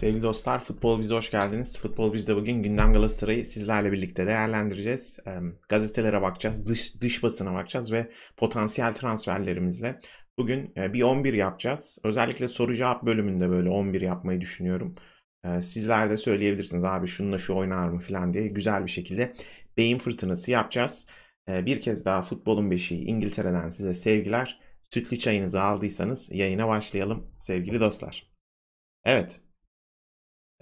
Sevgili dostlar, Futbol Biz'e hoş geldiniz. Futbol Biz'de bugün gündem Galatasaray'ı sizlerle birlikte değerlendireceğiz. Gazetelere bakacağız, dış, dış basına bakacağız ve potansiyel transferlerimizle bugün e, bir 11 yapacağız. Özellikle soru cevap bölümünde böyle 11 yapmayı düşünüyorum. E, sizler de söyleyebilirsiniz abi şununla şu oynar mı falan diye güzel bir şekilde beyin fırtınası yapacağız. E, bir kez daha Futbolun Beşiği İngiltere'den size sevgiler. Sütlü çayınızı aldıysanız yayına başlayalım sevgili dostlar. Evet,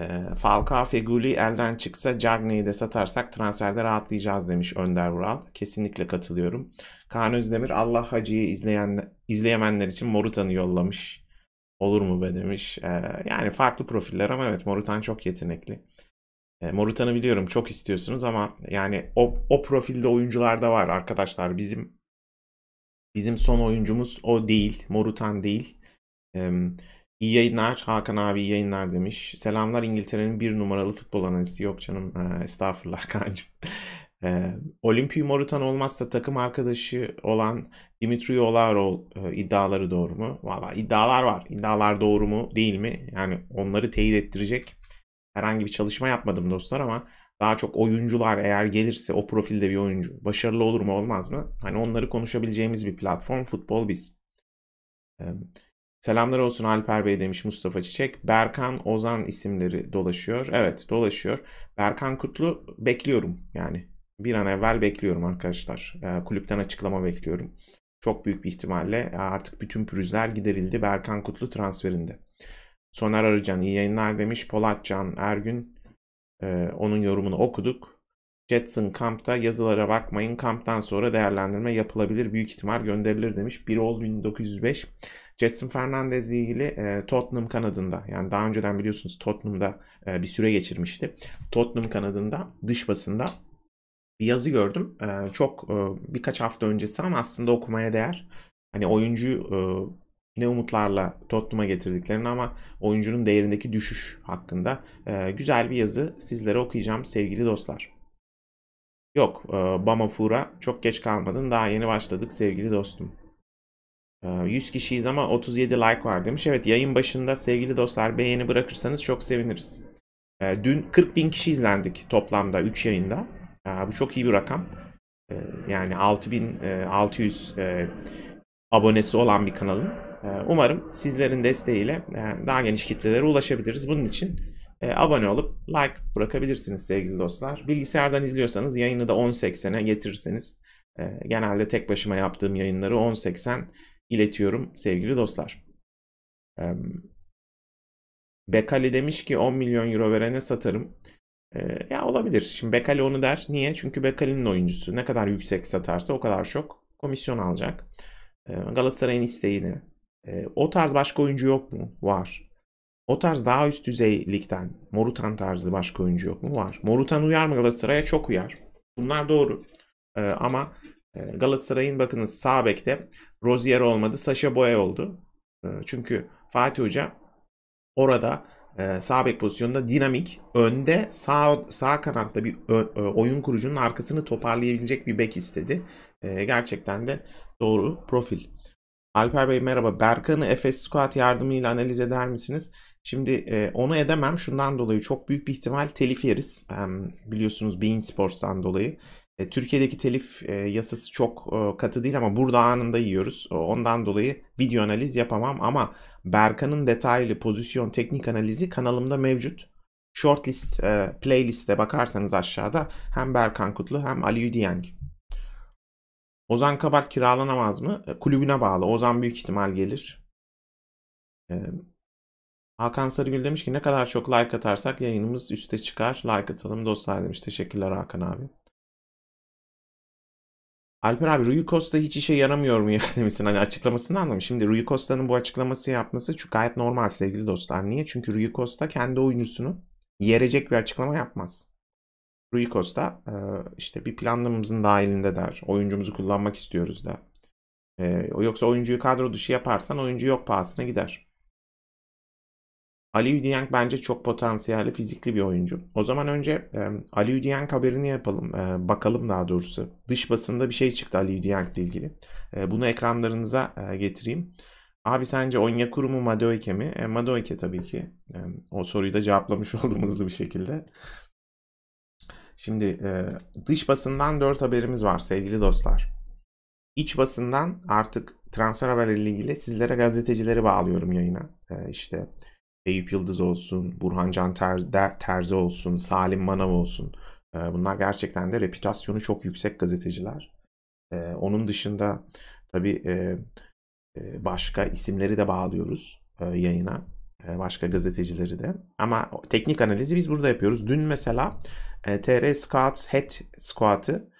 ee, Falcao Feguli elden çıksa Cagney'i de satarsak transferde rahatlayacağız demiş Önder Vural. Kesinlikle katılıyorum. Kaan Özdemir Allah Hacı'yı izleyen, izleyemeyenler için Morutan'ı yollamış. Olur mu be demiş. Ee, yani farklı profiller ama evet Morutan çok yetenekli. Ee, Morutan'ı biliyorum çok istiyorsunuz ama yani o, o profilde oyuncular da var arkadaşlar. Bizim bizim son oyuncumuz o değil. Morutan değil. Evet İyi yayınlar Hakan abi iyi yayınlar demiş. Selamlar İngiltere'nin bir numaralı futbol analisti. Yok canım e, estağfurullah kancım. Ee, Olimpiy Morutan olmazsa takım arkadaşı olan Dimitri Olarol e, iddiaları doğru mu? Valla iddialar var. İddialar doğru mu değil mi? Yani onları teyit ettirecek herhangi bir çalışma yapmadım dostlar ama daha çok oyuncular eğer gelirse o profilde bir oyuncu başarılı olur mu olmaz mı? Hani onları konuşabileceğimiz bir platform futbol biz. Ee, Selamlar olsun Alper Bey demiş Mustafa Çiçek. Berkan Ozan isimleri dolaşıyor. Evet dolaşıyor. Berkan Kutlu bekliyorum yani. Bir an evvel bekliyorum arkadaşlar. E, kulüpten açıklama bekliyorum. Çok büyük bir ihtimalle e, artık bütün pürüzler giderildi Berkan Kutlu transferinde. Soner Arıcan iyi yayınlar demiş. Polatcan Ergün e, onun yorumunu okuduk. Jetson kampta yazılara bakmayın. Kamptan sonra değerlendirme yapılabilir. Büyük ihtimal gönderilir demiş. 1 ol 1905. Jetson Fernandez ile ilgili e, Tottenham kanadında yani daha önceden biliyorsunuz Tottenham'da e, bir süre geçirmişti. Tottenham kanadında dış basında bir yazı gördüm. E, çok e, birkaç hafta öncesi ama aslında okumaya değer. Hani oyuncu e, ne umutlarla Tottenham'a getirdiklerini ama oyuncunun değerindeki düşüş hakkında e, güzel bir yazı sizlere okuyacağım sevgili dostlar. Yok, e, Bamafura çok geç kalmadın. Daha yeni başladık sevgili dostum. 100 ee, kişiyiz ama 37 like var demiş. Evet yayın başında sevgili dostlar beğeni bırakırsanız çok seviniriz. Ee, dün 40 bin kişi izlendik toplamda 3 yayında. Ee, bu çok iyi bir rakam. Yani 6600 e, e, abonesi olan bir kanalın. Umarım sizlerin desteğiyle e, daha geniş kitlelere ulaşabiliriz. Bunun için abone olup like bırakabilirsiniz sevgili dostlar. Bilgisayardan izliyorsanız yayını da 1080'e getirirseniz genelde tek başıma yaptığım yayınları 1080 iletiyorum sevgili dostlar. Bekali demiş ki 10 milyon euro verene satarım. ya olabilir. Şimdi Bekali onu der. Niye? Çünkü Bekali'nin oyuncusu. Ne kadar yüksek satarsa o kadar çok komisyon alacak. Galatasaray'ın isteğini. o tarz başka oyuncu yok mu? Var. O tarz daha üst düzeylikten Morutan tarzı başka oyuncu yok mu? Var. Morutan uyar mı Galatasaray'a? Çok uyar. Bunlar doğru. E, ama Galatasaray'ın bakınız sağ bekte Rozier olmadı. Sasha Boye oldu. Ee, çünkü Fatih Hoca orada e, sağ bek pozisyonunda dinamik, önde sağ sağ kanatta bir e, oyun kurucunun arkasını toparlayabilecek bir bek istedi. E, gerçekten de doğru profil. Alper Bey merhaba. Berkan'ı Efes Squad yardımıyla analiz eder misiniz? Şimdi e, onu edemem. Şundan dolayı çok büyük bir ihtimal telif yeriz. E, biliyorsunuz Bein Sports'tan dolayı. E, Türkiye'deki telif e, yasası çok e, katı değil ama burada anında yiyoruz. E, ondan dolayı video analiz yapamam ama Berkan'ın detaylı pozisyon teknik analizi kanalımda mevcut. Shortlist e, playlist'e bakarsanız aşağıda hem Berkan Kutlu hem Ali Üdiyeng. Ozan Kabak kiralanamaz mı? E, kulübüne bağlı. Ozan büyük ihtimal gelir. E, Hakan Sarıgül demiş ki ne kadar çok like atarsak yayınımız üste çıkar. Like atalım dostlar demiş. Teşekkürler Hakan abi. Alper abi Rui Costa hiç işe yaramıyor mu demişsin hani açıklamasını anlamış. Şimdi Rui Costa'nın bu açıklaması yapması çok gayet normal sevgili dostlar. Niye? Çünkü Rui Costa kendi oyuncusunu yerecek bir açıklama yapmaz. Rui Costa e, işte bir planlamamızın dahilinde der. Oyuncumuzu kullanmak istiyoruz da. E, yoksa oyuncuyu kadro dışı yaparsan oyuncu yok pahasına gider. Ali Udiyang bence çok potansiyelli fizikli bir oyuncu. O zaman önce e, Ali Udiyang haberini yapalım. E, bakalım daha doğrusu. Dış basında bir şey çıktı Ali Udiyang ile ilgili. E, bunu ekranlarınıza e, getireyim. Abi sence Onyekuru mu Madoike mi? E, Madoike tabii ki. E, o soruyu da cevaplamış oldum hızlı bir şekilde. Şimdi e, dış basından 4 haberimiz var sevgili dostlar. İç basından artık transfer haberleriyle ilgili sizlere gazetecileri bağlıyorum yayına. E, işte işte Eyüp Yıldız olsun, Burhan Can Ter- Terzi olsun, Salim Manav olsun. E, bunlar gerçekten de reputasyonu çok yüksek gazeteciler. E, onun dışında tabii e, e, başka isimleri de bağlıyoruz e, yayına. E, başka gazetecileri de. Ama teknik analizi biz burada yapıyoruz. Dün mesela e, TR Scouts Head Squat'ı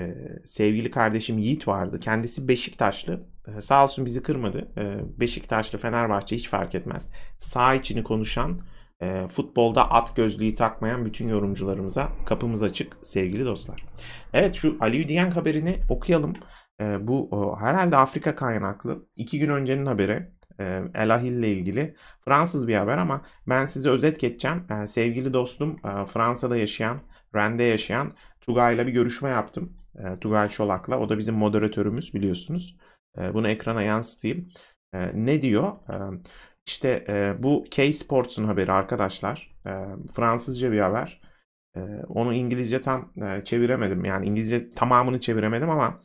e, sevgili kardeşim Yiğit vardı. Kendisi Beşiktaşlı ee, sağ olsun bizi kırmadı. Ee, Beşiktaşlı Fenerbahçe hiç fark etmez. Sağ içini konuşan, e, futbolda at gözlüğü takmayan bütün yorumcularımıza kapımız açık sevgili dostlar. Evet şu Ali Diyen haberini okuyalım. Ee, bu herhalde Afrika kaynaklı. İki gün öncenin haberi. E, Elahil ile ilgili Fransız bir haber ama ben size özet geçeceğim. sevgili dostum e, Fransa'da yaşayan, Rennes'de yaşayan Tugay'la bir görüşme yaptım. Tugay Çolak'la. O da bizim moderatörümüz biliyorsunuz. Bunu ekrana yansıtayım. Ne diyor? İşte bu K-Sports'un haberi arkadaşlar. Fransızca bir haber. Onu İngilizce tam çeviremedim. Yani İngilizce tamamını çeviremedim ama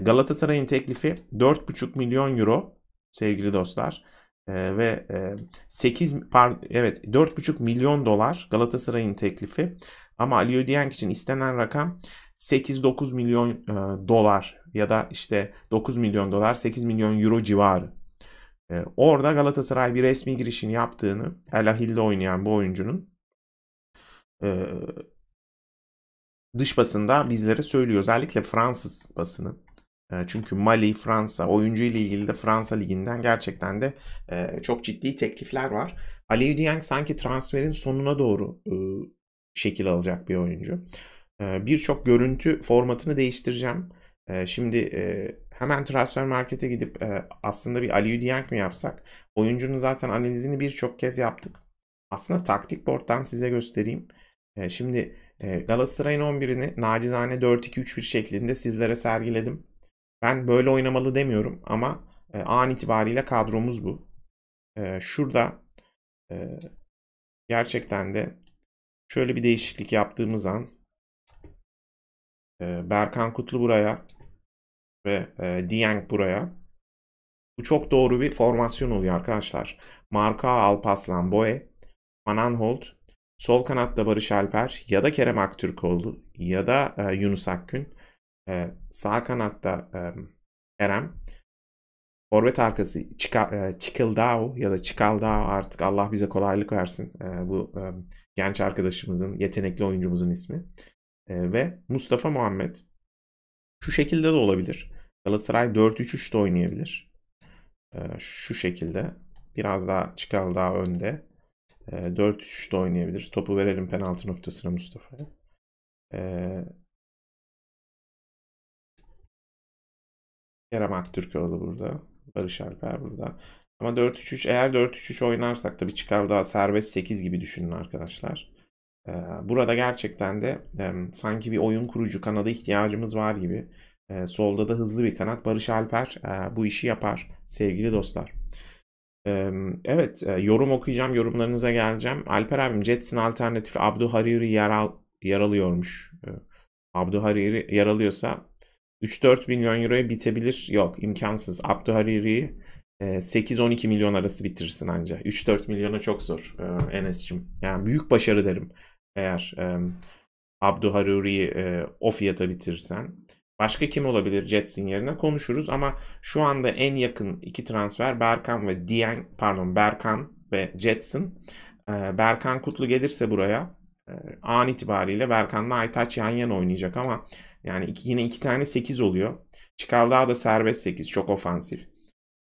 Galatasaray'ın teklifi 4,5 milyon euro sevgili dostlar. ve e, 8 pardon, evet 4,5 milyon dolar Galatasaray'ın teklifi ama Ali Ödiyenk için istenen rakam 8-9 milyon e, dolar ya da işte 9 milyon dolar 8 milyon euro civarı. E, orada Galatasaray bir resmi girişini yaptığını El Ahil'de oynayan bu oyuncunun e, dış basında bizlere söylüyor. Özellikle Fransız basını. E, çünkü Mali, Fransa, oyuncu ile ilgili de Fransa liginden gerçekten de e, çok ciddi teklifler var. Ali Dieng sanki transferin sonuna doğru e, şekil alacak bir oyuncu. Ee, birçok görüntü formatını değiştireceğim. Ee, şimdi e, hemen transfer markete gidip e, aslında bir Ali Yudiyenk mi yapsak? Oyuncunun zaten analizini birçok kez yaptık. Aslında taktik board'dan size göstereyim. Ee, şimdi e, Galatasaray'ın 11'ini nacizane 4-2-3-1 şeklinde sizlere sergiledim. Ben böyle oynamalı demiyorum ama an itibariyle kadromuz bu. Şurada gerçekten de şöyle bir değişiklik yaptığımız an ee, Berkan Kutlu buraya ve e, Dieng buraya. Bu çok doğru bir formasyon oluyor arkadaşlar. Marka Alpaslan Boe, Mananhold, sol kanatta Barış Alper ya da Kerem Aktürkoğlu ya da e, Yunus Akgün. E, sağ kanatta e, Kerem. Forvet arkası Çika, e, ya da Çikaldao artık Allah bize kolaylık versin. bu genç arkadaşımızın, yetenekli oyuncumuzun ismi. Ee, ve Mustafa Muhammed. Şu şekilde de olabilir. Galatasaray 4-3-3 de oynayabilir. Ee, şu şekilde. Biraz daha çıkal daha önde. 4-3-3 ee, de oynayabilir. Topu verelim penaltı noktasına Mustafa'ya. Kerem Aktürkoğlu burada. Barış Alper burada. Ama 4-3-3 eğer 4-3-3 oynarsak da bir çıkar daha serbest 8 gibi düşünün arkadaşlar. Burada gerçekten de sanki bir oyun kurucu kanada ihtiyacımız var gibi. Solda da hızlı bir kanat Barış Alper bu işi yapar sevgili dostlar. Evet yorum okuyacağım yorumlarınıza geleceğim. Alper abim Jets'in alternatifi Abdu Hariri yer, al, yer Hariri yer 3-4 milyon euroya bitebilir. Yok imkansız. Abdu Hariri'yi 8-12 milyon arası bitirsin anca. 3-4 milyona çok zor Enes'cim. Yani büyük başarı derim eğer e, Abdu Haruri'yi e, o fiyata bitirsen, başka kim olabilir Jets'in yerine konuşuruz ama şu anda en yakın iki transfer Berkan ve Dieng pardon Berkan ve Jetson. E, Berkan Kutlu gelirse buraya e, an itibariyle Berkan'la Aytaç yan yana oynayacak ama yani iki, yine iki tane 8 oluyor. Çıkaldağ da serbest 8 çok ofansif.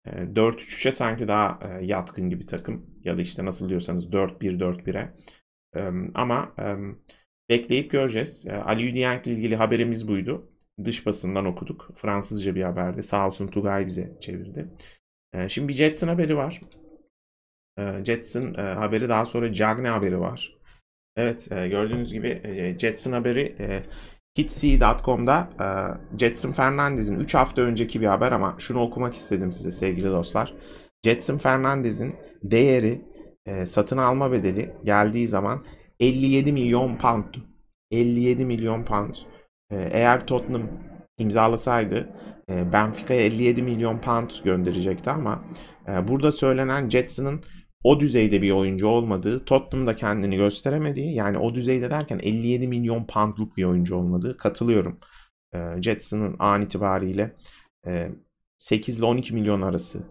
4-3-3'e sanki daha yatkın gibi takım. Ya da işte nasıl diyorsanız 4-1-4-1'e. Ama bekleyip göreceğiz. E, Ali Üniyenk ile ilgili haberimiz buydu. Dış basından okuduk. Fransızca bir haberdi. Sağ olsun Tugay bize çevirdi. E, şimdi bir Jetson haberi var. E, Jetson haberi daha sonra Cagney haberi var. Evet gördüğünüz gibi Jetson haberi Hitsea.com'da Jetson Fernandez'in 3 hafta önceki bir haber ama şunu okumak istedim size sevgili dostlar. Jetson Fernandez'in değeri ee, satın alma bedeli geldiği zaman 57 milyon pound. 57 milyon pound. Ee, eğer Tottenham imzalasaydı e, Benfica'ya 57 milyon pound gönderecekti ama e, burada söylenen Jetson'ın o düzeyde bir oyuncu olmadığı, Tottenham'da kendini gösteremediği, yani o düzeyde derken 57 milyon poundluk bir oyuncu olmadığı katılıyorum. E, Jetson'ın an itibariyle 8 e, ile 12 milyon arası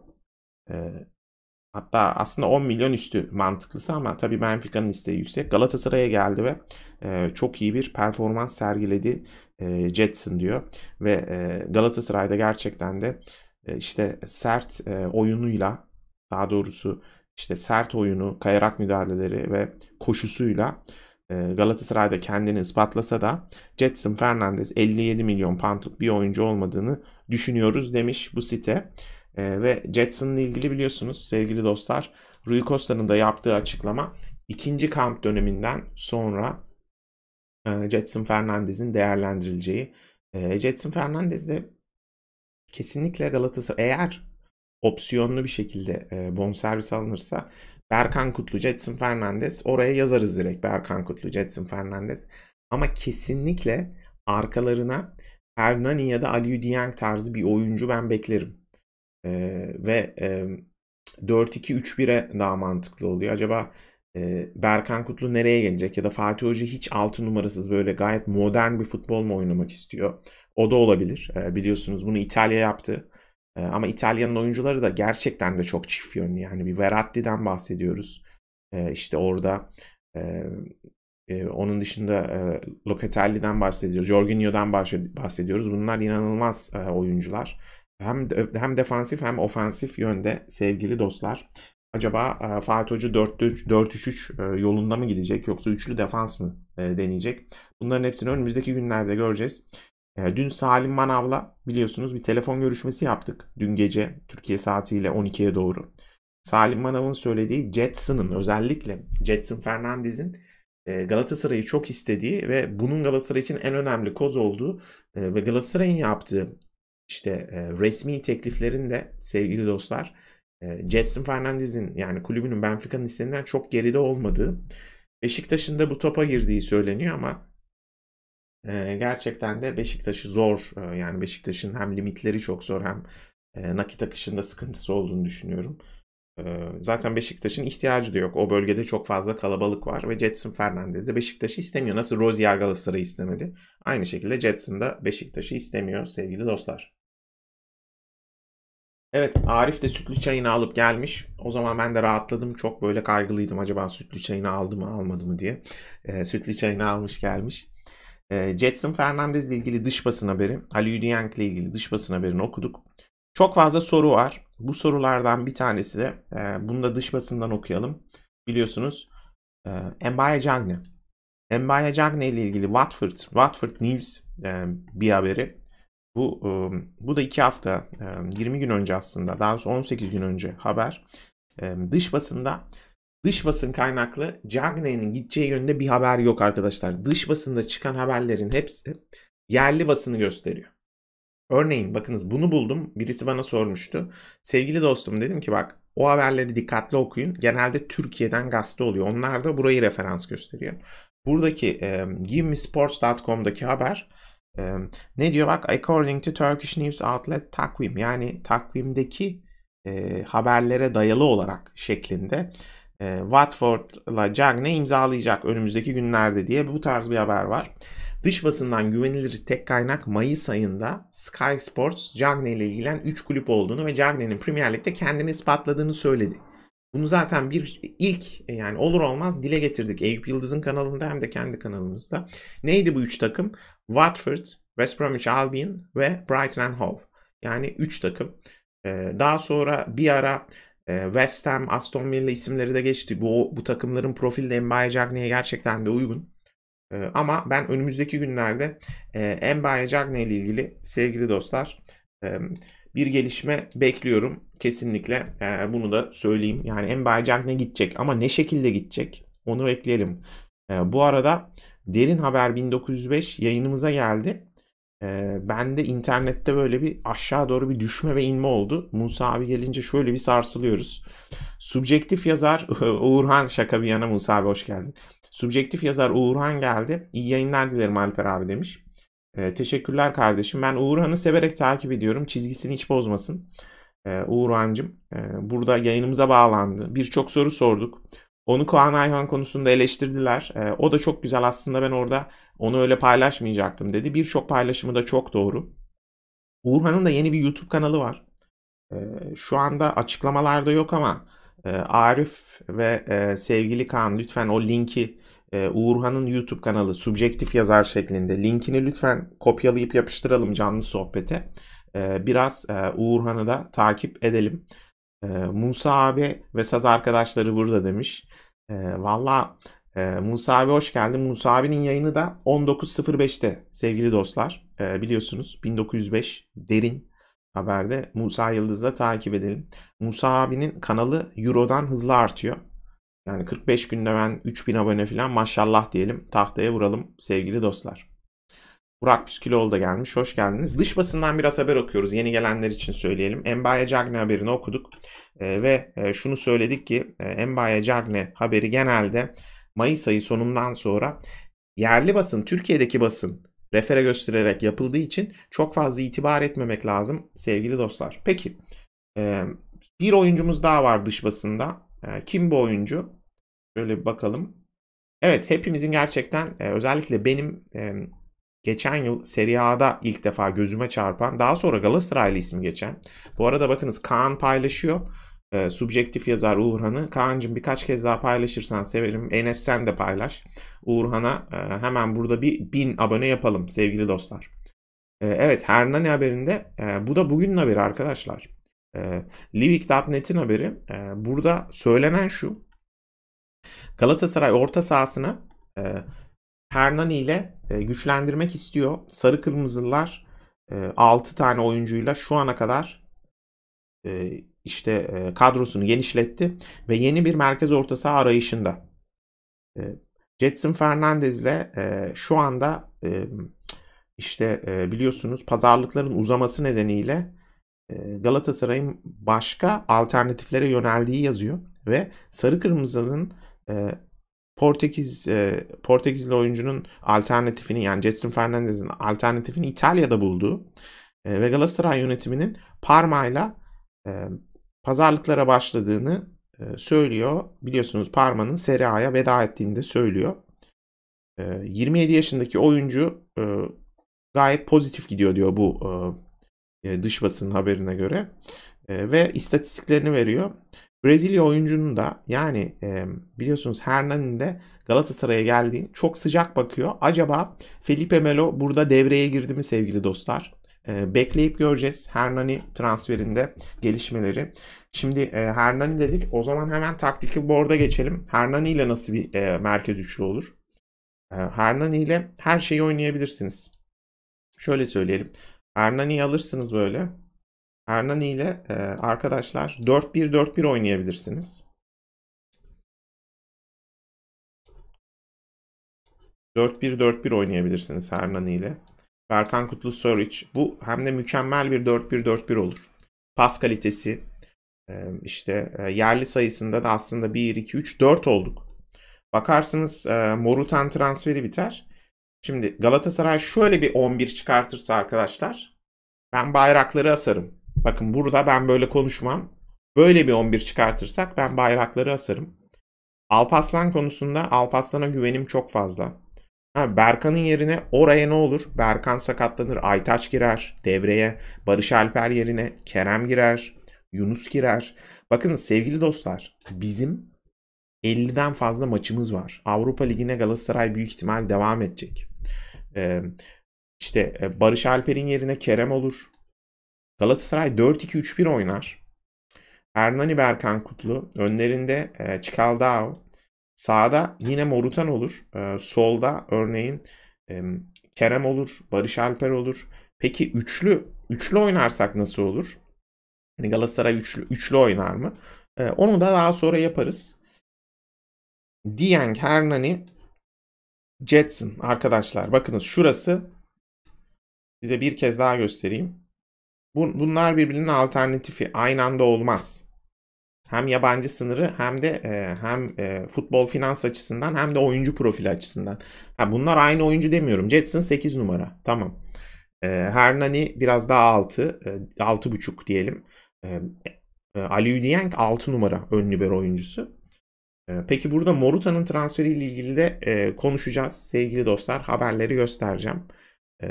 Hatta aslında 10 milyon üstü mantıklısı ama tabii Benfica'nın isteği yüksek. Galatasaray'a geldi ve e, çok iyi bir performans sergiledi e, Jetson diyor. Ve e, Galatasaray'da gerçekten de e, işte sert e, oyunuyla daha doğrusu işte sert oyunu, kayarak müdahaleleri ve koşusuyla e, Galatasaray'da kendini ispatlasa da Jetson Fernandez 57 milyon poundluk bir oyuncu olmadığını düşünüyoruz demiş bu site. E, ve Jetson'la ilgili biliyorsunuz sevgili dostlar Rui Costa'nın da yaptığı açıklama ikinci kamp döneminden sonra e, Jetson Fernandez'in değerlendirileceği. E, Jetson Fernandez de kesinlikle Galatasaray eğer opsiyonlu bir şekilde e, bonservis alınırsa Berkan Kutlu, Jetson Fernandez oraya yazarız direkt Berkan Kutlu, Jetson Fernandez. Ama kesinlikle arkalarına Hernani ya da Aliu Dieng tarzı bir oyuncu ben beklerim. E, ve e, 4-2-3-1'e daha mantıklı oluyor. Acaba e, Berkan Kutlu nereye gelecek ya da Fatih Hoca hiç 6 numarasız böyle gayet modern bir futbol mu oynamak istiyor? O da olabilir. E, biliyorsunuz bunu İtalya yaptı. E, ama İtalya'nın oyuncuları da gerçekten de çok çift yönlü. Yani bir Verratti'den bahsediyoruz. E, işte orada e, ee, onun dışında e, Locatelli'den bahsediyoruz, Jorginho'dan bahsediyoruz. Bunlar inanılmaz e, oyuncular hem hem defansif hem ofansif yönde sevgili dostlar. Acaba e, Fatih Hoca 4-3-3 e, yolunda mı gidecek yoksa üçlü defans mı e, deneyecek? Bunların hepsini önümüzdeki günlerde göreceğiz. dün Salim Manav'la biliyorsunuz bir telefon görüşmesi yaptık. Dün gece Türkiye saatiyle 12'ye doğru. Salim Manav'ın söylediği Jetson'ın özellikle Jetson Fernandez'in Galatasaray'ı çok istediği ve bunun Galatasaray için en önemli koz olduğu ve Galatasaray'ın yaptığı işte e, resmi tekliflerin de sevgili dostlar e, Jetson Fernandez'in yani kulübünün Benfica'nın istenilen çok geride olmadığı Beşiktaş'ın da bu topa girdiği söyleniyor ama e, gerçekten de Beşiktaş'ı zor e, yani Beşiktaş'ın hem limitleri çok zor hem e, nakit akışında sıkıntısı olduğunu düşünüyorum. E, zaten Beşiktaş'ın ihtiyacı da yok. O bölgede çok fazla kalabalık var ve Jetson Fernandez de Beşiktaş'ı istemiyor. Nasıl Rozier Galatasaray'ı istemedi. Aynı şekilde Jetson da Beşiktaş'ı istemiyor sevgili dostlar. Evet Arif de sütlü çayını alıp gelmiş. O zaman ben de rahatladım. Çok böyle kaygılıydım acaba sütlü çayını aldı mı almadı mı diye. E, sütlü çayını almış gelmiş. E, Jetson Fernandez ile ilgili dış basın haberi, Halil Diyank ile ilgili dış basın haberini okuduk. Çok fazla soru var. Bu sorulardan bir tanesi de e, bunu da dış basından okuyalım. Biliyorsunuz e, Embaye Cagne. Embaye Cagne ile ilgili Watford, Watford News e, bir haberi. Bu ıı, bu da iki hafta 20 ıı, gün önce aslında daha doğrusu 18 gün önce haber. Dış basında dış basın kaynaklı Cagney'in gideceği yönde bir haber yok arkadaşlar. Dış basında çıkan haberlerin hepsi yerli basını gösteriyor. Örneğin bakınız bunu buldum. Birisi bana sormuştu. Sevgili dostum dedim ki bak o haberleri dikkatli okuyun. Genelde Türkiye'den gazete oluyor. Onlar da burayı referans gösteriyor. Buradaki e, givmesports.com'daki haber ee, ne diyor bak according to Turkish News Outlet takvim yani takvimdeki e, haberlere dayalı olarak şeklinde e, Watford'la Cagne imzalayacak önümüzdeki günlerde diye bu tarz bir haber var. Dış basından güvenilir tek kaynak Mayıs ayında Sky Sports Cagne ile ilgilen 3 kulüp olduğunu ve Cagne'nin Premier Lig'de kendini ispatladığını söyledi. Bunu zaten bir ilk e, yani olur olmaz dile getirdik. Eyüp Yıldız'ın kanalında hem de kendi kanalımızda. Neydi bu üç takım? Watford, West Bromwich Albion ve Brighton and Hove. Yani üç takım. E, daha sonra bir ara e, West Ham, Aston Villa isimleri de geçti. Bu, bu takımların profili de Mbaye Cagney'e gerçekten de uygun. Ama ben önümüzdeki günlerde Mbaye Cagney ile ilgili sevgili dostlar bir gelişme bekliyorum kesinlikle. E, bunu da söyleyeyim. Yani Embaycent ne gidecek ama ne şekilde gidecek onu bekleyelim. E, bu arada Derin Haber 1905 yayınımıza geldi. E, ben de internette böyle bir aşağı doğru bir düşme ve inme oldu. Musa abi gelince şöyle bir sarsılıyoruz. Subjektif yazar Uğurhan şaka bir yana Musa abi hoş geldin. Subjektif yazar Uğurhan geldi. İyi yayınlar dilerim Alper abi demiş. E, teşekkürler kardeşim. Ben Uğurhan'ı severek takip ediyorum. Çizgisini hiç bozmasın. E, ee, Uğurhan'cım e, burada yayınımıza bağlandı. Birçok soru sorduk. Onu Kaan Ayhan konusunda eleştirdiler. E, o da çok güzel aslında ben orada onu öyle paylaşmayacaktım dedi. Birçok paylaşımı da çok doğru. Uğurhan'ın da yeni bir YouTube kanalı var. E, şu anda açıklamalarda yok ama e, Arif ve e, sevgili Kaan lütfen o linki e, Uğurhan'ın YouTube kanalı Subjektif Yazar şeklinde linkini lütfen kopyalayıp yapıştıralım canlı sohbete. E, biraz e, Uğurhan'ı da takip edelim. E, Musa abi ve saz arkadaşları burada demiş. E, Valla e, Musa abi hoş geldin. Musa abinin yayını da 19.05'te sevgili dostlar. E, biliyorsunuz 1905 derin haberde Musa Yıldız'da takip edelim. Musa abinin kanalı Euro'dan hızlı artıyor. Yani 45 günde ben 3000 abone falan maşallah diyelim. Tahtaya vuralım sevgili dostlar. Burak Püsküloğlu da gelmiş. Hoş geldiniz. Dış basından biraz haber okuyoruz. Yeni gelenler için söyleyelim. Embaye Cagne haberini okuduk. E, ve e, şunu söyledik ki e, Embaye Cagne haberi genelde Mayıs ayı sonundan sonra yerli basın, Türkiye'deki basın refere göstererek yapıldığı için çok fazla itibar etmemek lazım sevgili dostlar. Peki e, bir oyuncumuz daha var dış basında. E, kim bu oyuncu? Şöyle bir bakalım. Evet hepimizin gerçekten e, özellikle benim geçen yıl Serie A'da ilk defa gözüme çarpan daha sonra Galatasaraylı ismi geçen. Bu arada bakınız Kaan paylaşıyor. E, subjektif yazar Uğurhan'ı. Kaan'cığım birkaç kez daha paylaşırsan severim. Enes sen de paylaş. Uğurhan'a e, hemen burada bir bin abone yapalım sevgili dostlar. evet Hernani haberinde bu da bugünün haberi arkadaşlar. E, Livik.net'in haberi. burada söylenen şu. Galatasaray orta sahasını e, Hernani ile e, güçlendirmek istiyor. Sarı Kırmızılar e, 6 tane oyuncuyla şu ana kadar e, işte e, kadrosunu genişletti ve yeni bir merkez orta saha arayışında. E, Jetson Fernandez ile e, şu anda e, işte e, biliyorsunuz pazarlıkların uzaması nedeniyle e, Galatasaray'ın başka alternatiflere yöneldiği yazıyor ve sarı kırmızının e, Portekiz e, Portekizli oyuncunun alternatifini yani Justin Fernandez'in alternatifini İtalya'da buldu. E, ve Galatasaray yönetiminin Parma'yla e, pazarlıklara başladığını e, söylüyor. Biliyorsunuz Parma'nın Serie A'ya veda ettiğini de söylüyor. E, ee, 27 yaşındaki oyuncu e, gayet pozitif gidiyor diyor bu e, e dış basın haberine göre e, ve istatistiklerini veriyor. Brezilya oyuncunun da yani e, biliyorsunuz Hernan'ın da Galatasaray'a geldiği çok sıcak bakıyor. Acaba Felipe Melo burada devreye girdi mi sevgili dostlar? E, bekleyip göreceğiz Hernani transferinde gelişmeleri. Şimdi e, Hernani dedik o zaman hemen taktikli board'a geçelim. Hernani ile nasıl bir e, merkez üçlü olur? E, Hernani ile her şeyi oynayabilirsiniz. Şöyle söyleyelim. Hernani'yi alırsınız böyle. Hernani ile e, arkadaşlar 4-1-4-1 oynayabilirsiniz. 4-1-4-1 oynayabilirsiniz Hernani ile. Berkan Kutlu Soric. Bu hem de mükemmel bir 4-1-4-1 olur. Pas kalitesi e, işte e, yerli sayısında da aslında 1-2-3-4 olduk. Bakarsınız e, Morutan transferi biter. Şimdi Galatasaray şöyle bir 11 çıkartırsa arkadaşlar ben bayrakları asarım. Bakın burada ben böyle konuşmam. Böyle bir 11 çıkartırsak ben bayrakları asarım. Alpaslan konusunda Alpaslan'a güvenim çok fazla. Ha, Berkan'ın yerine oraya ne olur? Berkan sakatlanır, Aytaç girer devreye. Barış Alper yerine Kerem girer, Yunus girer. Bakın sevgili dostlar bizim 50'den fazla maçımız var. Avrupa Ligi'ne Galatasaray büyük ihtimal devam edecek. Ee, işte e, Barış Alper'in yerine Kerem olur. Galatasaray 4-2-3-1 oynar. Hernani Berkan Kutlu. Önlerinde e, Çikaldao. Sağda yine Morutan olur. E, solda örneğin e, Kerem olur. Barış Alper olur. Peki üçlü üçlü oynarsak nasıl olur? Yani Galatasaray üçlü, üçlü oynar mı? E, onu da daha sonra yaparız. Dieng, Hernani, Jetson arkadaşlar. Bakınız şurası. Size bir kez daha göstereyim bunlar birbirinin alternatifi. Aynı anda olmaz. Hem yabancı sınırı hem de e, hem e, futbol finans açısından hem de oyuncu profili açısından. Ha, bunlar aynı oyuncu demiyorum. Jetson 8 numara. Tamam. E, Hernani biraz daha 6. E, 6.5 diyelim. E, e, Ali Udiyeng 6 numara ön libero oyuncusu. E, peki burada Moruta'nın transferiyle ilgili de e, konuşacağız sevgili dostlar. Haberleri göstereceğim. E,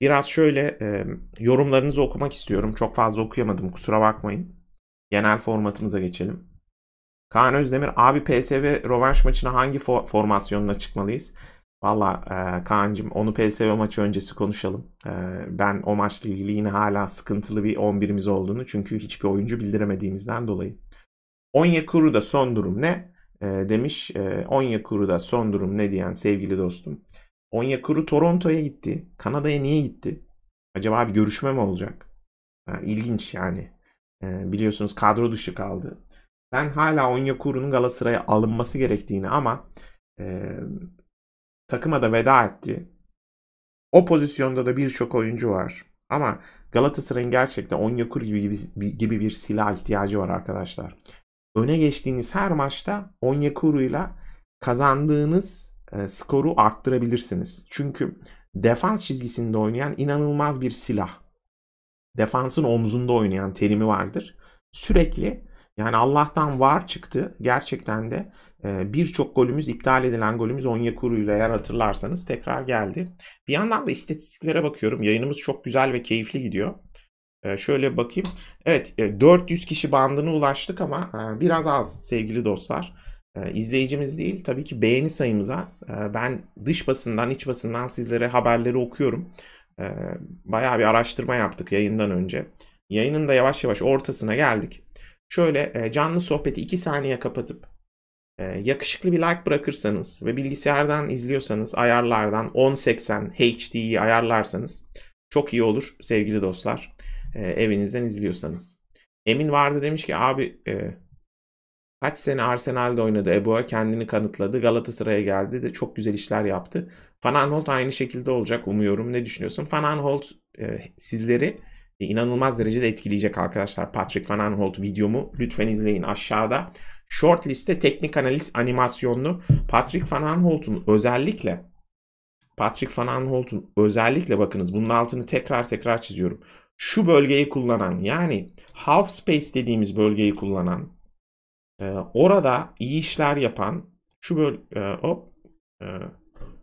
Biraz şöyle e, yorumlarınızı okumak istiyorum. Çok fazla okuyamadım kusura bakmayın. Genel formatımıza geçelim. Kaan Özdemir abi PSV rövanş maçına hangi for- formasyonla çıkmalıyız? Valla e, Kaan'cığım onu PSV maçı öncesi konuşalım. E, ben o maçla ilgili yine hala sıkıntılı bir 11'imiz olduğunu çünkü hiçbir oyuncu bildiremediğimizden dolayı. da son durum ne? E, demiş. E, da son durum ne diyen sevgili dostum. Onyekuru Toronto'ya gitti. Kanada'ya niye gitti? Acaba bir görüşme mi olacak? Ha, ilginç yani. E, biliyorsunuz kadro dışı kaldı. Ben hala Onyekuru'nun Galatasaray'a alınması gerektiğini ama e, takıma da veda etti. O pozisyonda da birçok oyuncu var. Ama Galatasaray'ın gerçekten Onyekuru gibi, gibi bir silah ihtiyacı var arkadaşlar. Öne geçtiğiniz her maçta Onyekuru'yla kazandığınız e, skoru arttırabilirsiniz. Çünkü defans çizgisinde oynayan inanılmaz bir silah. Defansın omzunda oynayan terimi vardır. Sürekli yani Allah'tan var çıktı. Gerçekten de e, birçok golümüz iptal edilen golümüz Onyekuru ile eğer hatırlarsanız tekrar geldi. Bir yandan da istatistiklere bakıyorum. Yayınımız çok güzel ve keyifli gidiyor. E, şöyle bakayım. Evet e, 400 kişi bandına ulaştık ama e, biraz az sevgili dostlar. Ee, izleyicimiz değil. Tabii ki beğeni sayımız az. Ee, ben dış basından, iç basından sizlere haberleri okuyorum. Ee, bayağı bir araştırma yaptık yayından önce. Yayının da yavaş yavaş ortasına geldik. Şöyle e, canlı sohbeti 2 saniye kapatıp e, yakışıklı bir like bırakırsanız ve bilgisayardan izliyorsanız ayarlardan 1080 HD'yi ayarlarsanız çok iyi olur sevgili dostlar. E, evinizden izliyorsanız. Emin vardı demiş ki abi Kaç sene Arsenal'de oynadı. Eboa kendini kanıtladı. Galatasaray'a geldi de çok güzel işler yaptı. Van Fananholt aynı şekilde olacak umuyorum. Ne düşünüyorsun? Fananholt e, sizleri e, inanılmaz derecede etkileyecek arkadaşlar. Patrick Van Fananholt videomu lütfen izleyin aşağıda. Short liste teknik analiz animasyonlu Patrick Van Fananholt'un özellikle Patrick Van Fananholt'un özellikle bakınız bunun altını tekrar tekrar çiziyorum. Şu bölgeyi kullanan yani half space dediğimiz bölgeyi kullanan e, orada iyi işler yapan şu böl e, hop e,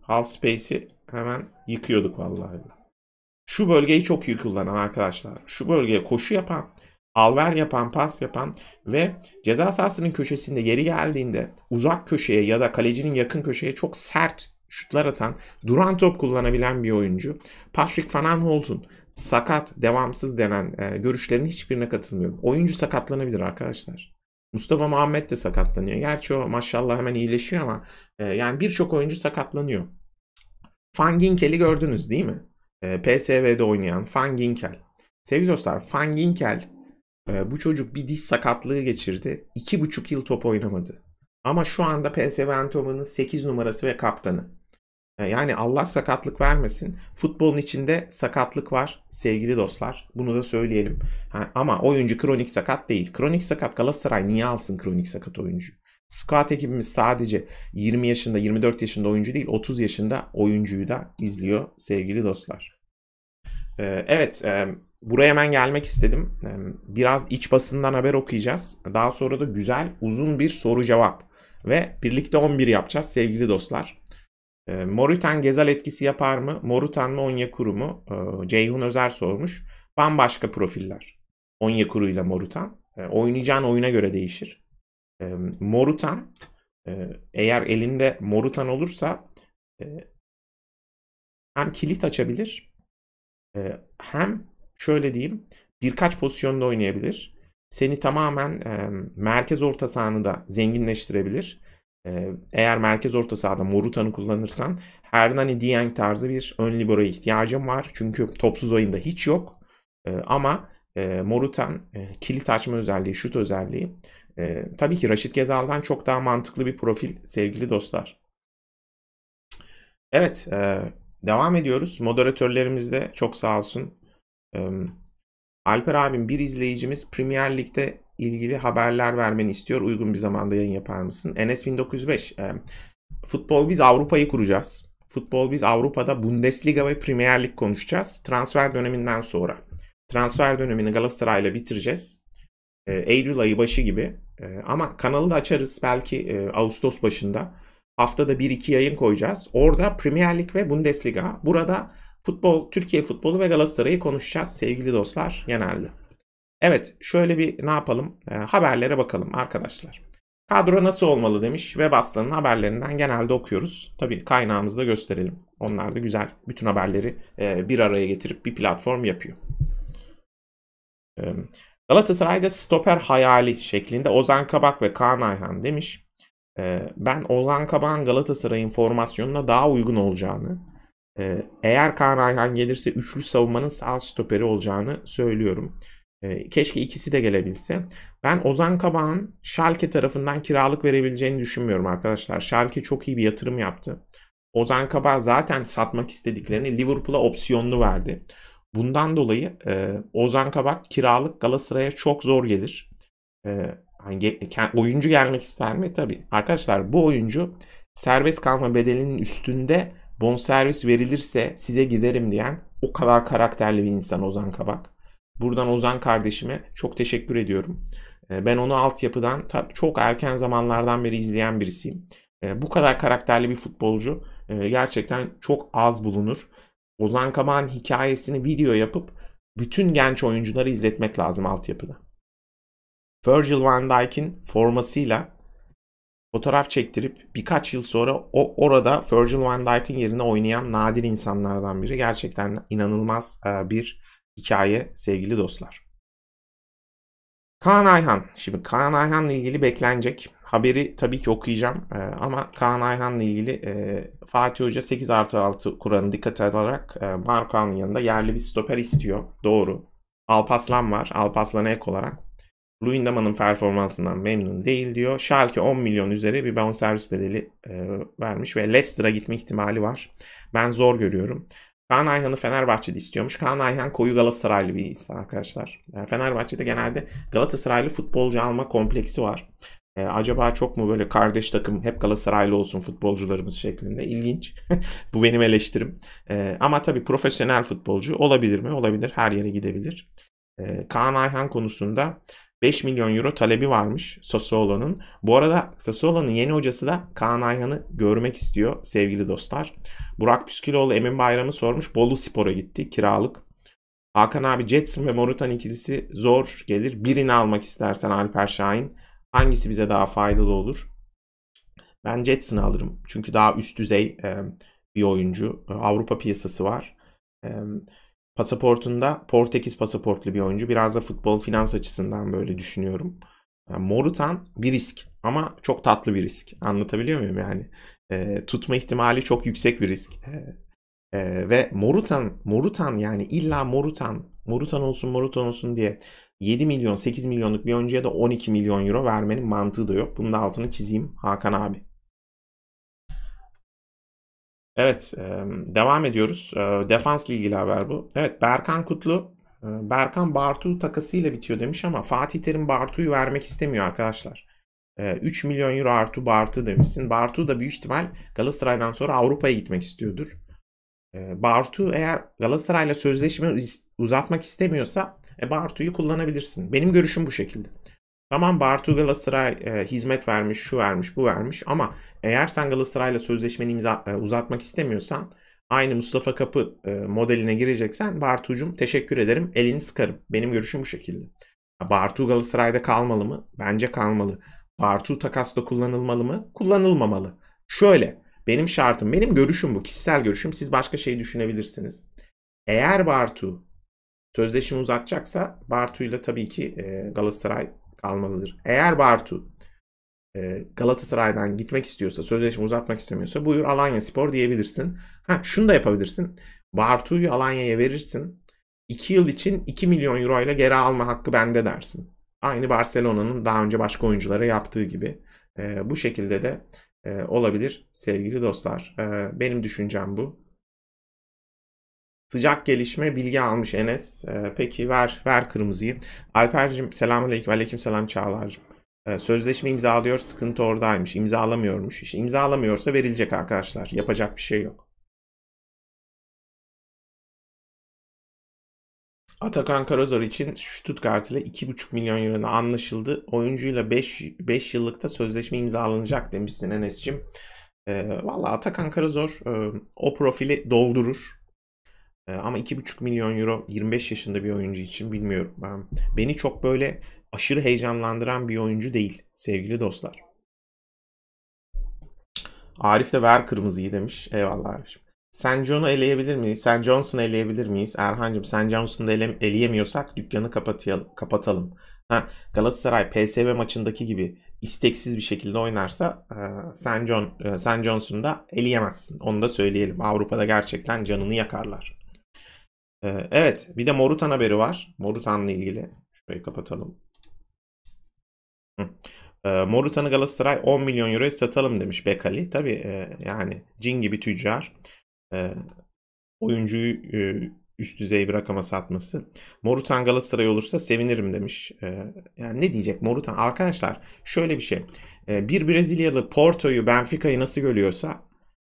half space'i hemen yıkıyorduk vallahi. Şu bölgeyi çok iyi kullanan arkadaşlar. Şu bölgeye koşu yapan, alver yapan, pas yapan ve ceza sahasının köşesinde yeri geldiğinde uzak köşeye ya da kalecinin yakın köşeye çok sert şutlar atan, duran top kullanabilen bir oyuncu. Patrick Van Aanholt'un sakat, devamsız denen e, görüşlerin hiçbirine katılmıyorum. Oyuncu sakatlanabilir arkadaşlar. Mustafa Muhammed de sakatlanıyor. Gerçi o maşallah hemen iyileşiyor ama e, yani birçok oyuncu sakatlanıyor. Fanginkel'i gördünüz değil mi? E, PSV'de oynayan Fanginkel. Sevgili dostlar Fanginkel e, bu çocuk bir diş sakatlığı geçirdi. 2,5 yıl top oynamadı. Ama şu anda PSV Eindhoven'ın 8 numarası ve kaptanı. E, yani Allah sakatlık vermesin. Futbolun içinde sakatlık var sevgili dostlar. Bunu da söyleyelim. Ha, ama oyuncu kronik sakat değil. Kronik sakat Galatasaray niye alsın kronik sakat oyuncu? Squat ekibimiz sadece 20 yaşında 24 yaşında oyuncu değil 30 yaşında oyuncuyu da izliyor sevgili dostlar. Ee, evet e, buraya hemen gelmek istedim. E, biraz iç basından haber okuyacağız. Daha sonra da güzel uzun bir soru cevap. Ve birlikte 11 yapacağız sevgili dostlar. E, ee, Morutan Gezal etkisi yapar mı? Morutan mı Onyekuru mu? E, Ceyhun Özer sormuş. Bambaşka profiller. Onyekuru ile Morutan. E, oynayacağın oyuna göre değişir. E, Morutan e, eğer elinde Morutan olursa e, hem kilit açabilir e, hem şöyle diyeyim birkaç pozisyonda oynayabilir. Seni tamamen e, merkez orta sahanı da zenginleştirebilir. Ee, eğer merkez orta sahada Moruta'nı kullanırsan Hernani Dieng tarzı bir ön liberoya ihtiyacım var. Çünkü topsuz oyunda hiç yok. Ee, ama e, Morutan e, kilit açma özelliği, şut özelliği e, tabii ki Raşit Gezal'dan çok daha mantıklı bir profil sevgili dostlar. Evet, devam ediyoruz. Moderatörlerimiz de çok sağ olsun. Alper abim bir izleyicimiz Premier Lig'de ilgili haberler vermeni istiyor. Uygun bir zamanda yayın yapar mısın? ns 1905. E, futbol biz Avrupa'yı kuracağız. Futbol biz Avrupa'da Bundesliga ve Premier Lig konuşacağız. Transfer döneminden sonra. Transfer dönemini Galatasaray'la bitireceğiz. E, Eylül ayı başı gibi. E, ama kanalı da açarız belki e, Ağustos başında. Haftada 1-2 yayın koyacağız. Orada Premier Lig ve Bundesliga. Burada futbol, Türkiye futbolu ve Galatasaray'ı konuşacağız sevgili dostlar genelde. Evet şöyle bir ne yapalım e, haberlere bakalım arkadaşlar. Kadro nasıl olmalı demiş ve aslanın haberlerinden genelde okuyoruz. Tabii kaynağımızı da gösterelim. Onlar da güzel bütün haberleri e, bir araya getirip bir platform yapıyor. E, Galatasaray'da stoper hayali şeklinde Ozan Kabak ve Kaan Ayhan demiş. E, ben Ozan Kabak'ın Galatasaray'ın formasyonuna daha uygun olacağını, e, eğer Kaan Ayhan gelirse üçlü savunmanın sağ stoperi olacağını söylüyorum. Ee, keşke ikisi de gelebilse. Ben Ozan Kabak'ın Schalke tarafından kiralık verebileceğini düşünmüyorum arkadaşlar. Schalke çok iyi bir yatırım yaptı. Ozan Kabak zaten satmak istediklerini Liverpool'a opsiyonlu verdi. Bundan dolayı e, Ozan Kabak kiralık Galatasaray'a çok zor gelir. E, hani oyuncu gelmek ister mi? Tabii. Arkadaşlar bu oyuncu serbest kalma bedelinin üstünde bonservis verilirse size giderim diyen o kadar karakterli bir insan Ozan Kabak. Buradan Ozan kardeşime çok teşekkür ediyorum. Ee, ben onu altyapıdan çok erken zamanlardan beri izleyen birisiyim. Ee, bu kadar karakterli bir futbolcu e, gerçekten çok az bulunur. Ozan Kabak'ın hikayesini video yapıp bütün genç oyuncuları izletmek lazım altyapıda. Virgil van Dijk'in formasıyla fotoğraf çektirip birkaç yıl sonra o orada Virgil van Dijk'in yerine oynayan nadir insanlardan biri. Gerçekten inanılmaz e, bir hikaye sevgili dostlar. Kaan Ayhan. Şimdi Kaan Ayhan'la ilgili beklenecek. Haberi tabii ki okuyacağım ee, ama Kaan Ayhan'la ilgili e, Fatih Hoca 8 artı 6 Kur'an'ı dikkate alarak e, Markan'ın yanında yerli bir stoper istiyor. Doğru. Alpaslan var. Alpaslan'a ek olarak. Luyendama'nın performansından memnun değil diyor. Schalke 10 milyon üzeri bir bonservis bedeli e, vermiş ve Leicester'a gitme ihtimali var. Ben zor görüyorum. Kaan Ayhan'ı Fenerbahçe'de istiyormuş. Kaan Ayhan koyu Galatasaraylı bir insan arkadaşlar. Yani Fenerbahçe'de genelde Galatasaraylı futbolcu alma kompleksi var. ee, acaba çok mu böyle kardeş takım hep Galatasaraylı olsun futbolcularımız şeklinde İlginç. Bu benim eleştirim. ee, ama tabii profesyonel futbolcu olabilir mi? Olabilir. Her yere gidebilir. ee, Kaan Ayhan konusunda 5 milyon euro talebi varmış Sassuolo'nun. Bu arada Sassuolo'nun yeni hocası da Kaan Ayhan'ı görmek istiyor sevgili dostlar. Burak Püsküloğlu Emin Bayram'ı sormuş. Bolu Spor'a gitti kiralık. Hakan abi Jetson ve Morutan ikilisi zor gelir. Birini almak istersen Alper Şahin. Hangisi bize daha faydalı olur? Ben Jetson'ı alırım. Çünkü daha üst düzey bir oyuncu. Avrupa piyasası var. Pasaportunda Portekiz pasaportlu bir oyuncu. Biraz da futbol finans açısından böyle düşünüyorum. Yani Morutan bir risk ama çok tatlı bir risk. Anlatabiliyor muyum yani? E, tutma ihtimali çok yüksek bir risk. E, e, ve Morutan, Morutan yani illa Morutan, Morutan olsun Morutan olsun diye 7 milyon 8 milyonluk bir oyuncuya da 12 milyon euro vermenin mantığı da yok. Bunun da altını çizeyim Hakan abi. Evet devam ediyoruz. Defansla ilgili haber bu. Evet Berkan Kutlu Berkan Bartu takasıyla bitiyor demiş ama Fatih Terim Bartu'yu vermek istemiyor arkadaşlar. 3 milyon euro artı Bartu demişsin. Bartu da büyük ihtimal Galatasaray'dan sonra Avrupa'ya gitmek istiyordur. Bartu eğer Galatasaray'la sözleşme uzatmak istemiyorsa e, Bartu'yu kullanabilirsin. Benim görüşüm bu şekilde. Tamam Bartu Galatasaray e, hizmet vermiş, şu vermiş, bu vermiş ama eğer sen Galatasaray'la sözleşmeni imza, e, uzatmak istemiyorsan aynı Mustafa Kapı e, modeline gireceksen Bartu'cum teşekkür ederim elini sıkarım. Benim görüşüm bu şekilde. Bartu Galatasaray'da kalmalı mı? Bence kalmalı. Bartu takasla kullanılmalı mı? Kullanılmamalı. Şöyle benim şartım, benim görüşüm bu. Kişisel görüşüm. Siz başka şey düşünebilirsiniz. Eğer Bartu sözleşimi uzatacaksa Bartu'yla tabii ki e, Galatasaray kalmalıdır. Eğer Bartu e, Galatasaray'dan gitmek istiyorsa, sözleşme uzatmak istemiyorsa buyur Alanya Spor diyebilirsin. Ha şunu da yapabilirsin. Bartu'yu Alanya'ya verirsin. 2 yıl için 2 milyon euro ile geri alma hakkı bende dersin. Aynı Barcelona'nın daha önce başka oyunculara yaptığı gibi. E, bu şekilde de e, olabilir sevgili dostlar. E, benim düşüncem bu. Sıcak gelişme bilgi almış Enes. E, peki ver ver kırmızıyı. Alper'cim selamünaleyküm. Aleyküm selam Çağlar'cım. E, sözleşme imzalıyor sıkıntı oradaymış. İmzalamıyormuş. İşte imzalamıyorsa verilecek arkadaşlar. Yapacak bir şey yok. Atakan Karazor için Stuttgart ile 2,5 milyon euro anlaşıldı. Oyuncuyla 5, 5 yıllıkta sözleşme imzalanacak demişsin Enes'cim. E, ee, Valla Atakan Karazor e, o profili doldurur. Ee, ama 2,5 milyon euro 25 yaşında bir oyuncu için bilmiyorum. Ben, beni çok böyle aşırı heyecanlandıran bir oyuncu değil sevgili dostlar. Arif de ver kırmızıyı demiş. Eyvallah Arif. Sen John'u eleyebilir miyiz? Sen Johnson'u eleyebilir miyiz? Erhan'cığım sen Johnson'u ele- eleyemiyorsak dükkanı kapatayalım, kapatalım. Ha, Galatasaray PSV maçındaki gibi isteksiz bir şekilde oynarsa e, sen John e, sen Johnson'u da eleyemezsin. Onu da söyleyelim. Avrupa'da gerçekten canını yakarlar. Ee, evet bir de Morutan haberi var. Morutan'la ilgili. Şurayı kapatalım. Hı. Ee, Morutan'ı Galatasaray 10 milyon euroya satalım demiş Bekali. Tabi e, yani cin gibi tüccar. Ee, oyuncuyu e, üst düzey bir rakama satması. Morutan Galatasaray olursa sevinirim demiş. Ee, yani ne diyecek Morutan? Arkadaşlar şöyle bir şey. bir Brezilyalı Porto'yu Benfica'yı nasıl görüyorsa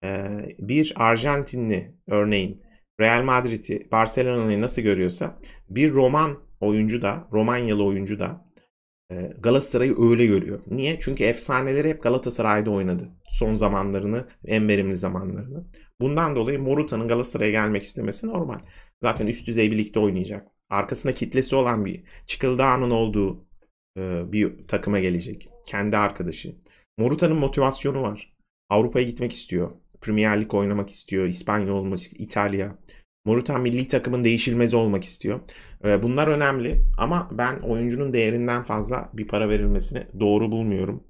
e, bir Arjantinli örneğin Real Madrid'i, Barcelona'yı nasıl görüyorsa bir Roman oyuncu da, Romanyalı oyuncu da e, Galatasaray'ı öyle görüyor. Niye? Çünkü efsaneleri hep Galatasaray'da oynadı. Son zamanlarını, en verimli zamanlarını. Bundan dolayı Moruta'nın Galatasaray'a gelmek istemesi normal. Zaten üst düzey birlikte oynayacak. Arkasında kitlesi olan bir Çıkıldağ'ın olduğu e, bir takıma gelecek. Kendi arkadaşı. Moruta'nın motivasyonu var. Avrupa'ya gitmek istiyor. Premier Lig oynamak istiyor. İspanya olmak İtalya. Morutan milli takımın değişilmez olmak istiyor. Ee, bunlar önemli ama ben oyuncunun değerinden fazla bir para verilmesini doğru bulmuyorum.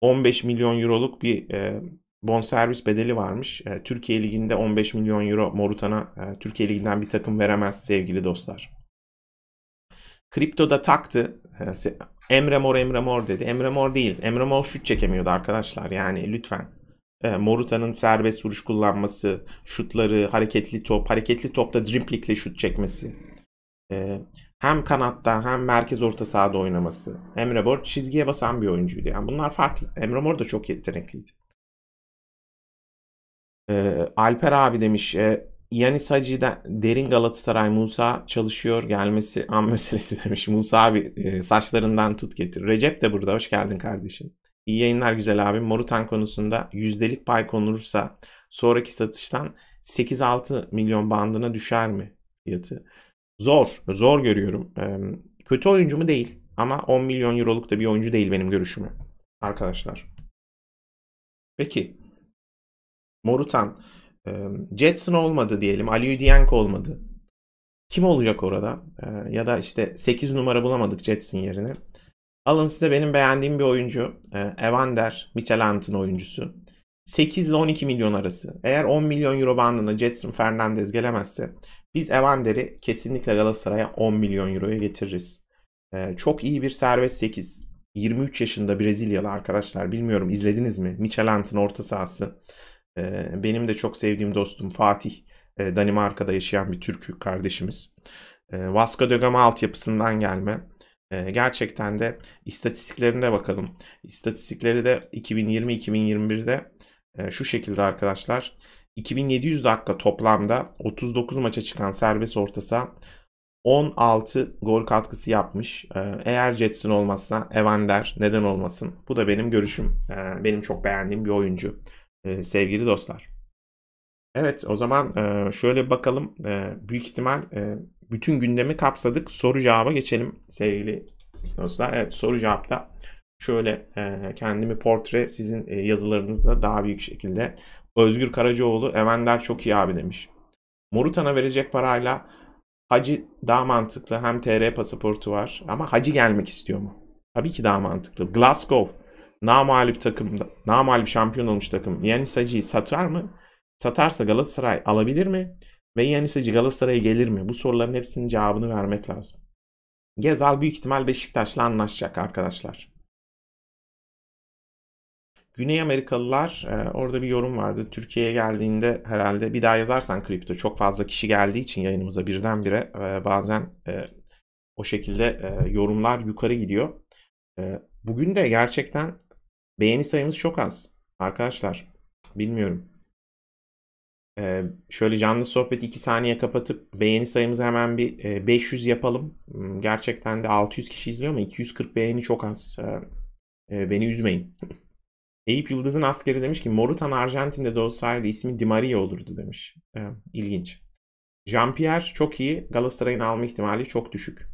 15 ee, milyon euroluk bir e, bonservis bedeli varmış. Ee, Türkiye Ligi'nde 15 milyon euro Morutan'a e, Türkiye Ligi'nden bir takım veremez sevgili dostlar. Kriptoda taktı. Emre Mor Emre Mor dedi. Emre Mor değil. Emre Mor şut çekemiyordu arkadaşlar. Yani lütfen e, Moruta'nın serbest vuruş kullanması, şutları, hareketli top, hareketli topta driplikle şut çekmesi. Ee, hem kanatta hem merkez orta sahada oynaması. Emre Mor çizgiye basan bir oyuncuydu. Yani bunlar farklı. Emre Mor da çok yetenekliydi. Ee, Alper abi demiş yani e, Yanis derin Galatasaray Musa çalışıyor gelmesi an meselesi demiş. Musa abi e, saçlarından tut getir. Recep de burada hoş geldin kardeşim. İyi yayınlar güzel abi. Morutan konusunda yüzdelik pay konulursa sonraki satıştan 8-6 milyon bandına düşer mi fiyatı? Zor. Zor görüyorum. Kötü oyuncu mu değil. Ama 10 milyon euroluk da bir oyuncu değil benim görüşümü. Arkadaşlar. Peki. Morutan. Jetson olmadı diyelim. Ali Udienko olmadı. Kim olacak orada? Ya da işte 8 numara bulamadık Jetson yerine. Alın size benim beğendiğim bir oyuncu. Ee, Evander Michelant'ın oyuncusu. 8 ile 12 milyon arası. Eğer 10 milyon euro bandına Jetson Fernandez gelemezse biz Evander'i kesinlikle Galatasaray'a 10 milyon euroya getiririz. Ee, çok iyi bir serbest 8. 23 yaşında Brezilyalı arkadaşlar. Bilmiyorum izlediniz mi? Michelant'ın orta sahası. Ee, benim de çok sevdiğim dostum Fatih. E, Danimarka'da yaşayan bir Türk kardeşimiz. Vasco de Gama altyapısından gelme. E, gerçekten de istatistiklerine bakalım. İstatistikleri de 2020-2021'de e, şu şekilde arkadaşlar. 2700 dakika toplamda 39 maça çıkan serbest orta 16 gol katkısı yapmış. Ee, eğer Jetson olmazsa Evander neden olmasın? Bu da benim görüşüm. Ee, benim çok beğendiğim bir oyuncu. E, sevgili dostlar. Evet o zaman e, şöyle bakalım. E, büyük ihtimal bütün gündemi kapsadık. Soru cevaba geçelim sevgili dostlar. Evet soru cevapta şöyle e, kendimi portre sizin e, yazılarınızda daha büyük şekilde. Özgür Karacaoğlu Evender çok iyi abi demiş. Morutan'a verecek parayla Hacı daha mantıklı hem TR pasaportu var ama Hacı gelmek istiyor mu? Tabii ki daha mantıklı. Glasgow namalip takım, namalip şampiyon olmuş takım Yanis Hacı'yı satar mı? Satarsa Galatasaray alabilir mi? Ve Yaniseci Galatasaray'a gelir mi? Bu soruların hepsinin cevabını vermek lazım. Gezal büyük ihtimal Beşiktaş'la anlaşacak arkadaşlar. Güney Amerikalılar e, orada bir yorum vardı. Türkiye'ye geldiğinde herhalde bir daha yazarsan kripto çok fazla kişi geldiği için yayınımıza birdenbire e, bazen e, o şekilde e, yorumlar yukarı gidiyor. bugün de gerçekten beğeni sayımız çok az arkadaşlar. Bilmiyorum. Ee, şöyle canlı sohbet 2 saniye kapatıp beğeni sayımızı hemen bir e, 500 yapalım. Hmm, gerçekten de 600 kişi izliyor ama 240 beğeni çok az. Ee, beni üzmeyin. Eyüp Yıldız'ın askeri demiş ki Morutan Arjantin'de de ismi Di Maria olurdu demiş. Ee, ilginç. Jean-Pierre çok iyi. Galatasaray'ın alma ihtimali çok düşük.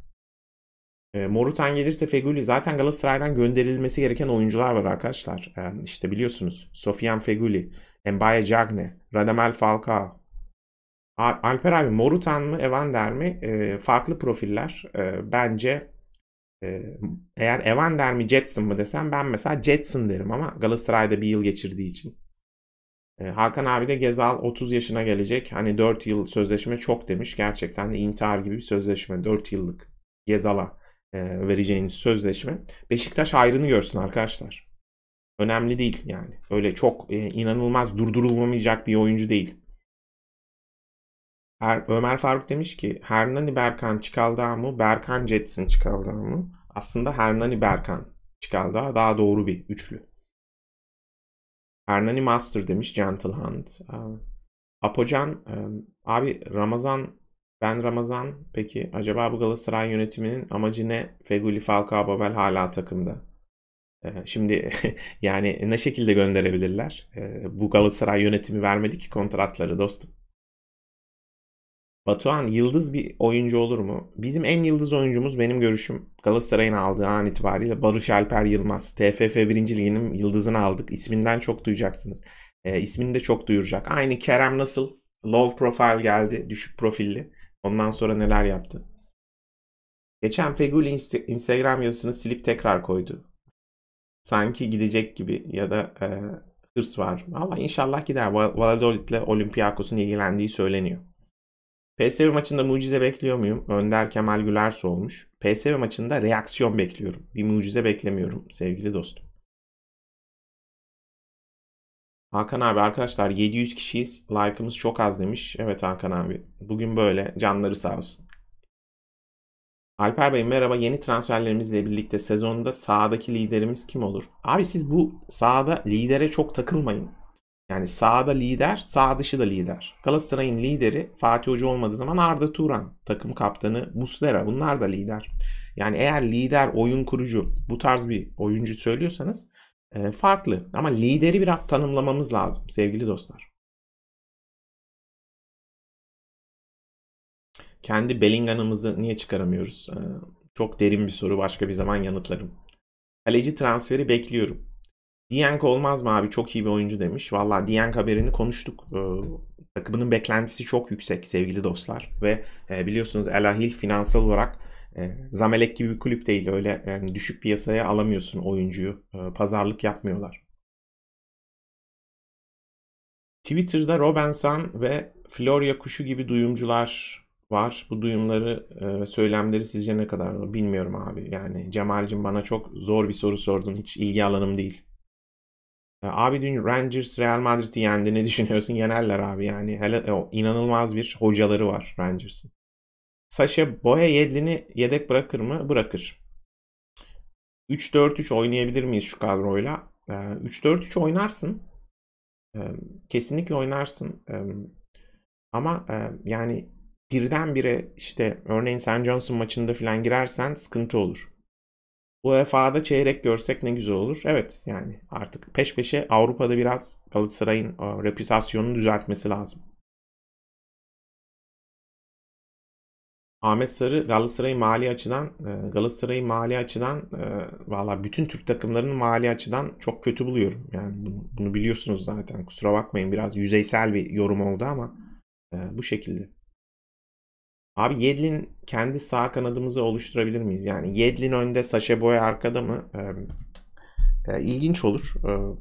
E, Morutan gelirse Feguli zaten Galatasaray'dan gönderilmesi gereken oyuncular var arkadaşlar. E, işte biliyorsunuz Sofyan Feguli, Mbaye Cagne, Radamel Falcao. Alper abi Morutan mı Evander mi? E, farklı profiller. E, bence e, eğer Evander mi Jetson mı desem ben mesela Jetson derim ama Galatasaray'da bir yıl geçirdiği için. E, Hakan abi de Gezal 30 yaşına gelecek. Hani 4 yıl sözleşme çok demiş. Gerçekten de intihar gibi bir sözleşme. 4 yıllık Gezal'a e, vereceğiniz sözleşme. Beşiktaş hayrını görsün arkadaşlar önemli değil yani. Öyle çok e, inanılmaz durdurulamayacak bir oyuncu değil. Her, Ömer Faruk demiş ki Hernani Berkan Çıkaldağ mı? Berkan Jetson Çıkaldağ mı? Aslında Hernani Berkan Çıkaldağ daha doğru bir üçlü. Hernani Master demiş Gentle Hand. Ee, Apocan e, abi Ramazan ben Ramazan peki acaba bu Galatasaray yönetiminin amacı ne? Feguli Falcao Babel hala takımda. Şimdi yani ne şekilde gönderebilirler? Bu Galatasaray yönetimi vermedi ki kontratları dostum. Batuhan yıldız bir oyuncu olur mu? Bizim en yıldız oyuncumuz benim görüşüm Galatasaray'ın aldığı an itibariyle Barış Alper Yılmaz. TFF 1. Ligi'nin yıldızını aldık. İsminden çok duyacaksınız. E, ismini de çok duyuracak. Aynı Kerem nasıl? Low profile geldi. Düşük profilli. Ondan sonra neler yaptı? Geçen Fegül Instagram yazısını silip tekrar koydu sanki gidecek gibi ya da e, hırs var. Ama inşallah gider. Valladolid'le Olympiakos'un ilgilendiği söyleniyor. PSV maçında mucize bekliyor muyum? Önder Kemal Gülerso olmuş. PSV maçında reaksiyon bekliyorum. Bir mucize beklemiyorum sevgili dostum. Hakan abi arkadaşlar 700 kişiyiz. Like'ımız çok az demiş. Evet Hakan abi. Bugün böyle. Canları sağ olsun. Alper Bey merhaba. Yeni transferlerimizle birlikte sezonda sahadaki liderimiz kim olur? Abi siz bu sahada lidere çok takılmayın. Yani sahada lider, sağ dışı da lider. Galatasaray'ın lideri Fatih Hoca olmadığı zaman Arda Turan, takım kaptanı Muslera bunlar da lider. Yani eğer lider, oyun kurucu bu tarz bir oyuncu söylüyorsanız e, farklı. Ama lideri biraz tanımlamamız lazım sevgili dostlar. kendi Bellingham'ımızı niye çıkaramıyoruz? Ee, çok derin bir soru. Başka bir zaman yanıtlarım. Kaleci transferi bekliyorum. Diyank olmaz mı abi? Çok iyi bir oyuncu demiş. Valla Diyank haberini konuştuk. Ee, takımının beklentisi çok yüksek sevgili dostlar. Ve e, biliyorsunuz Elahil finansal olarak e, Zamelek gibi bir kulüp değil. Öyle yani e, düşük piyasaya alamıyorsun oyuncuyu. E, pazarlık yapmıyorlar. Twitter'da Robinson ve Florya kuşu gibi duyumcular var. Bu duyumları ve söylemleri sizce ne kadar var? Bilmiyorum abi. Yani Cemal'cim bana çok zor bir soru sordun. Hiç ilgi alanım değil. Abi dün Rangers Real Madrid'i yendi. Ne düşünüyorsun? Yenerler abi. Yani hele inanılmaz bir hocaları var Rangers'ın. Sasha Boya Yedlin'i yedek bırakır mı? Bırakır. 3-4-3 oynayabilir miyiz şu kadroyla? 3-4-3 oynarsın. Kesinlikle oynarsın. Ama yani birdenbire işte örneğin St. Johnson maçında filan girersen sıkıntı olur. UEFA'da çeyrek görsek ne güzel olur. Evet yani artık peş peşe Avrupa'da biraz Galatasaray'ın reputasyonunu düzeltmesi lazım. Ahmet Sarı Galatasaray mali açıdan e, Galatasaray mali açıdan e, valla bütün Türk takımlarının mali açıdan çok kötü buluyorum. Yani bunu, bunu biliyorsunuz zaten kusura bakmayın biraz yüzeysel bir yorum oldu ama e, bu şekilde. Abi Yedlin kendi sağ kanadımızı oluşturabilir miyiz? Yani Yedlin önde, Saşe Boy arkada mı? Ee, e, olur. Ee,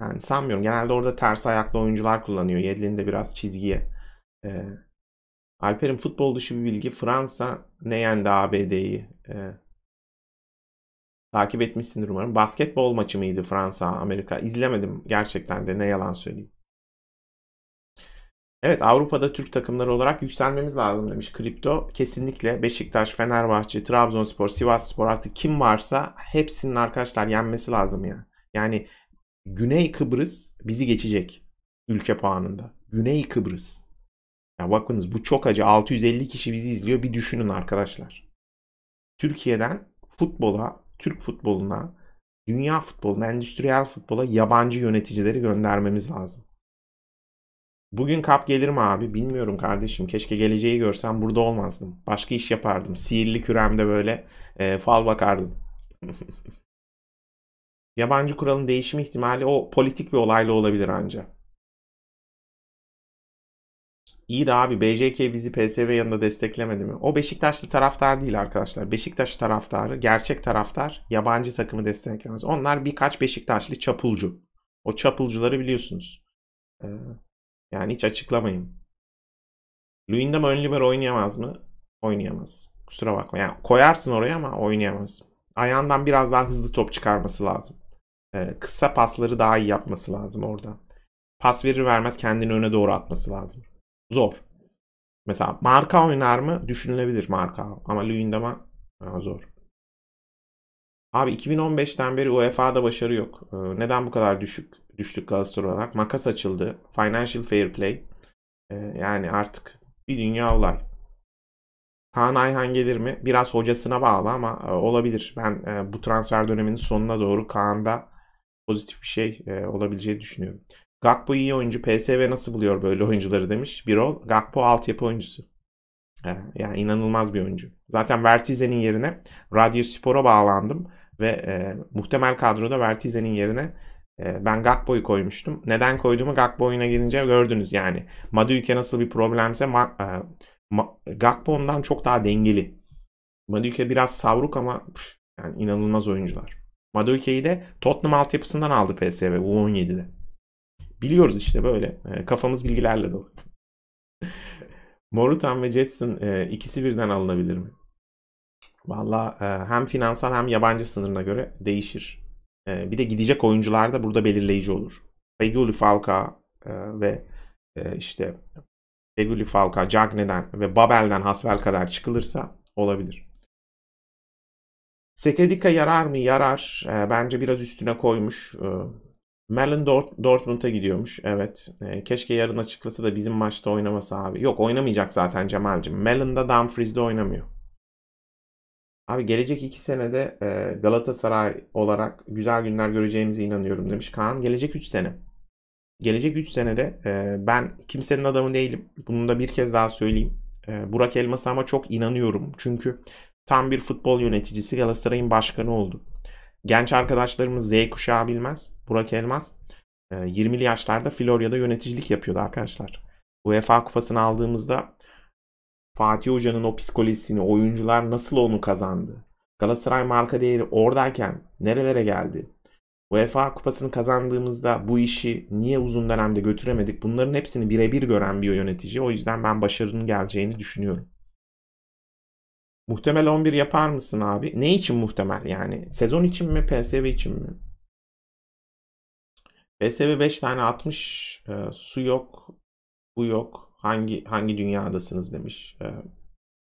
yani sanmıyorum. Genelde orada ters ayaklı oyuncular kullanıyor. Yedlin de biraz çizgiye. Ee, Alper'in futbol dışı bir bilgi. Fransa ne yendi ABD'yi? Ee, takip etmişsindir umarım. Basketbol maçı mıydı Fransa, Amerika? İzlemedim gerçekten de ne yalan söyleyeyim. Evet Avrupa'da Türk takımları olarak yükselmemiz lazım demiş Kripto. Kesinlikle Beşiktaş, Fenerbahçe, Trabzonspor, Sivasspor artık kim varsa hepsinin arkadaşlar yenmesi lazım ya. Yani Güney Kıbrıs bizi geçecek ülke puanında. Güney Kıbrıs. Ya bakınız bu çok acı. 650 kişi bizi izliyor. Bir düşünün arkadaşlar. Türkiye'den futbola, Türk futboluna, dünya futboluna, endüstriyel futbola yabancı yöneticileri göndermemiz lazım. Bugün kap gelir mi abi? Bilmiyorum kardeşim. Keşke geleceği görsem burada olmazdım. Başka iş yapardım. Sihirli küremde böyle e, fal bakardım. Yabancı kuralın değişimi ihtimali o politik bir olayla olabilir anca. İyi de abi BJK bizi PSV yanında desteklemedi mi? O Beşiktaşlı taraftar değil arkadaşlar. Beşiktaş taraftarı, gerçek taraftar yabancı takımı desteklemez. Onlar birkaç Beşiktaşlı çapulcu. O çapulcuları biliyorsunuz. Ee, yani hiç açıklamayın. Luyendam ön libero oynayamaz mı? Oynayamaz. Kusura bakma. Yani koyarsın oraya ama oynayamaz. Ayağından biraz daha hızlı top çıkarması lazım. Ee, kısa pasları daha iyi yapması lazım orada. Pas verir vermez kendini öne doğru atması lazım. Zor. Mesela marka oynar mı? Düşünülebilir marka. Ama Luyendam'a zor. Abi 2015'ten beri UEFA'da başarı yok. Ee, neden bu kadar düşük? düştük Galatasaray olarak. Makas açıldı. Financial Fair Play. Ee, yani artık bir dünya olay. Kaan Ayhan gelir mi? Biraz hocasına bağlı ama e, olabilir. Ben e, bu transfer döneminin sonuna doğru Kaan'da pozitif bir şey e, olabileceği düşünüyorum. Gakpo iyi oyuncu. PSV nasıl buluyor böyle oyuncuları demiş. bir ol Gakpo altyapı oyuncusu. E, yani inanılmaz bir oyuncu. Zaten Vertize'nin yerine Radyo Spor'a bağlandım ve e, muhtemel kadroda Vertize'nin yerine ee, ben Gakbo'yu koymuştum. Neden koyduğumu Gakbo oyuna girince gördünüz yani. Maduike nasıl bir problemse Ma- e, Ma- Gakbo ondan çok daha dengeli. Maduike biraz savruk ama püf, yani inanılmaz oyuncular. Maduike'yi de Tottenham altyapısından aldı PSV U17'de. Biliyoruz işte böyle. E, kafamız bilgilerle dolu. Morutan ve Jetson e, ikisi birden alınabilir mi? Valla hem finansal hem yabancı sınırına göre değişir. Ee, bir de gidecek oyuncular da burada belirleyici olur. Feguli Falka e, ve e, işte Feguli Falka, Cagne'den ve Babel'den Hasbel kadar çıkılırsa olabilir. Sekedika yarar mı? Yarar. E, bence biraz üstüne koymuş. E, Melon Dort- Dortmund'a gidiyormuş. Evet. E, keşke yarın açıklasa da bizim maçta oynamasa abi. Yok oynamayacak zaten Cemal'cim. Melon da Dumfries'de oynamıyor. Abi gelecek iki senede e, Galatasaray olarak güzel günler göreceğimize inanıyorum demiş Kaan. Gelecek üç sene. Gelecek üç senede e, ben kimsenin adamı değilim. Bunu da bir kez daha söyleyeyim. E, Burak Elmas'a ama çok inanıyorum. Çünkü tam bir futbol yöneticisi Galatasaray'ın başkanı oldu. Genç arkadaşlarımız Z kuşağı bilmez. Burak Elmas 20'li e, yaşlarda Florya'da yöneticilik yapıyordu arkadaşlar. UEFA kupasını aldığımızda Fatih Hoca'nın o psikolojisini, oyuncular nasıl onu kazandı? Galatasaray marka değeri oradayken nerelere geldi? UEFA kupasını kazandığımızda bu işi niye uzun dönemde götüremedik? Bunların hepsini birebir gören bir yönetici. O yüzden ben başarının geleceğini düşünüyorum. Muhtemel 11 yapar mısın abi? Ne için muhtemel yani? Sezon için mi? PSV için mi? PSV 5 tane atmış. E, su yok. Bu yok hangi hangi dünyadasınız demiş. E,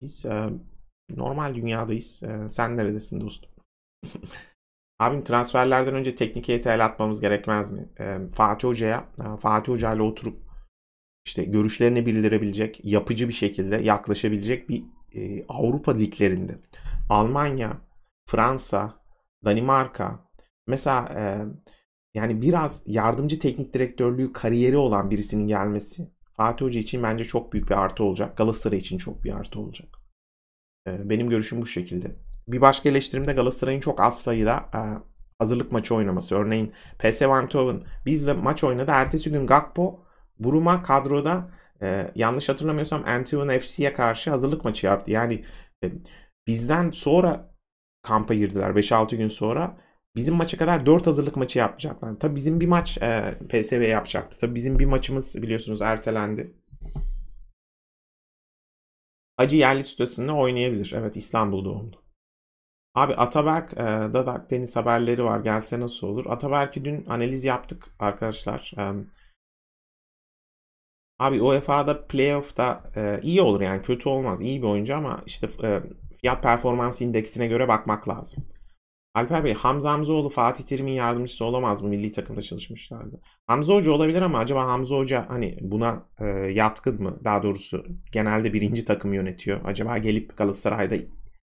biz e, normal dünyadayız. E, sen neredesin dostum? Abim transferlerden önce teknik heyeti el atmamız gerekmez mi? E, Fatih Hoca'ya, e, Fatih Hoca ile oturup işte görüşlerini bildirebilecek, yapıcı bir şekilde yaklaşabilecek bir e, Avrupa liglerinde. Almanya, Fransa, Danimarka mesela e, yani biraz yardımcı teknik direktörlüğü kariyeri olan birisinin gelmesi Fatih Hoca için bence çok büyük bir artı olacak. Galatasaray için çok bir artı olacak. Ee, benim görüşüm bu şekilde. Bir başka eleştirimde Galatasaray'ın çok az sayıda e, hazırlık maçı oynaması. Örneğin PSV Eindhoven bizle maç oynadı. Ertesi gün Gakpo, Buruma kadroda e, yanlış hatırlamıyorsam Eindhoven FC'ye karşı hazırlık maçı yaptı. Yani e, bizden sonra kampa girdiler 5-6 gün sonra Bizim maça kadar 4 hazırlık maçı yapacaklar. Tabii bizim bir maç e, PSV yapacaktı. Tabii bizim bir maçımız biliyorsunuz ertelendi. Acı yerli stüdyosunda oynayabilir. Evet İstanbul doğumlu. Abi Ataberk e, Dadak Deniz haberleri var. Gelse nasıl olur? Ataberk'i dün analiz yaptık arkadaşlar. E, abi UEFA'da playoff'ta e, iyi olur yani kötü olmaz. İyi bir oyuncu ama işte e, fiyat performans indeksine göre bakmak lazım. Alper Bey, Hamza Hamzoğlu Fatih Terim'in yardımcısı olamaz mı? Milli takımda çalışmışlardı. Hamza Hoca olabilir ama acaba Hamza Hoca hani buna e, yatkın mı? Daha doğrusu genelde birinci takım yönetiyor. Acaba gelip Galatasaray'da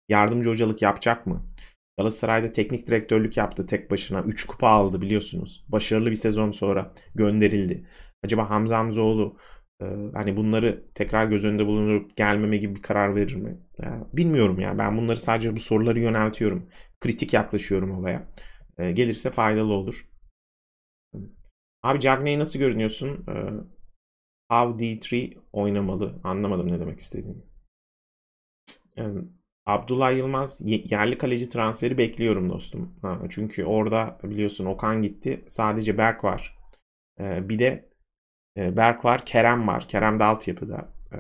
yardımcı hocalık yapacak mı? Galatasaray'da teknik direktörlük yaptı tek başına. 3 kupa aldı biliyorsunuz. Başarılı bir sezon sonra gönderildi. Acaba Hamza Hamzoğlu e, hani bunları tekrar göz önünde bulundurup gelmeme gibi bir karar verir mi? Ya, bilmiyorum ya. Ben bunları sadece bu soruları yöneltiyorum kritik yaklaşıyorum olaya. E, gelirse faydalı olur. Abi Cagney'i nasıl görünüyorsun? E, How D3 oynamalı. Anlamadım ne demek istediğini. E, Abdullah Yılmaz yerli kaleci transferi bekliyorum dostum. Ha, çünkü orada biliyorsun Okan gitti. Sadece Berk var. E, bir de e, Berk var, Kerem var. Kerem de altyapıda. E,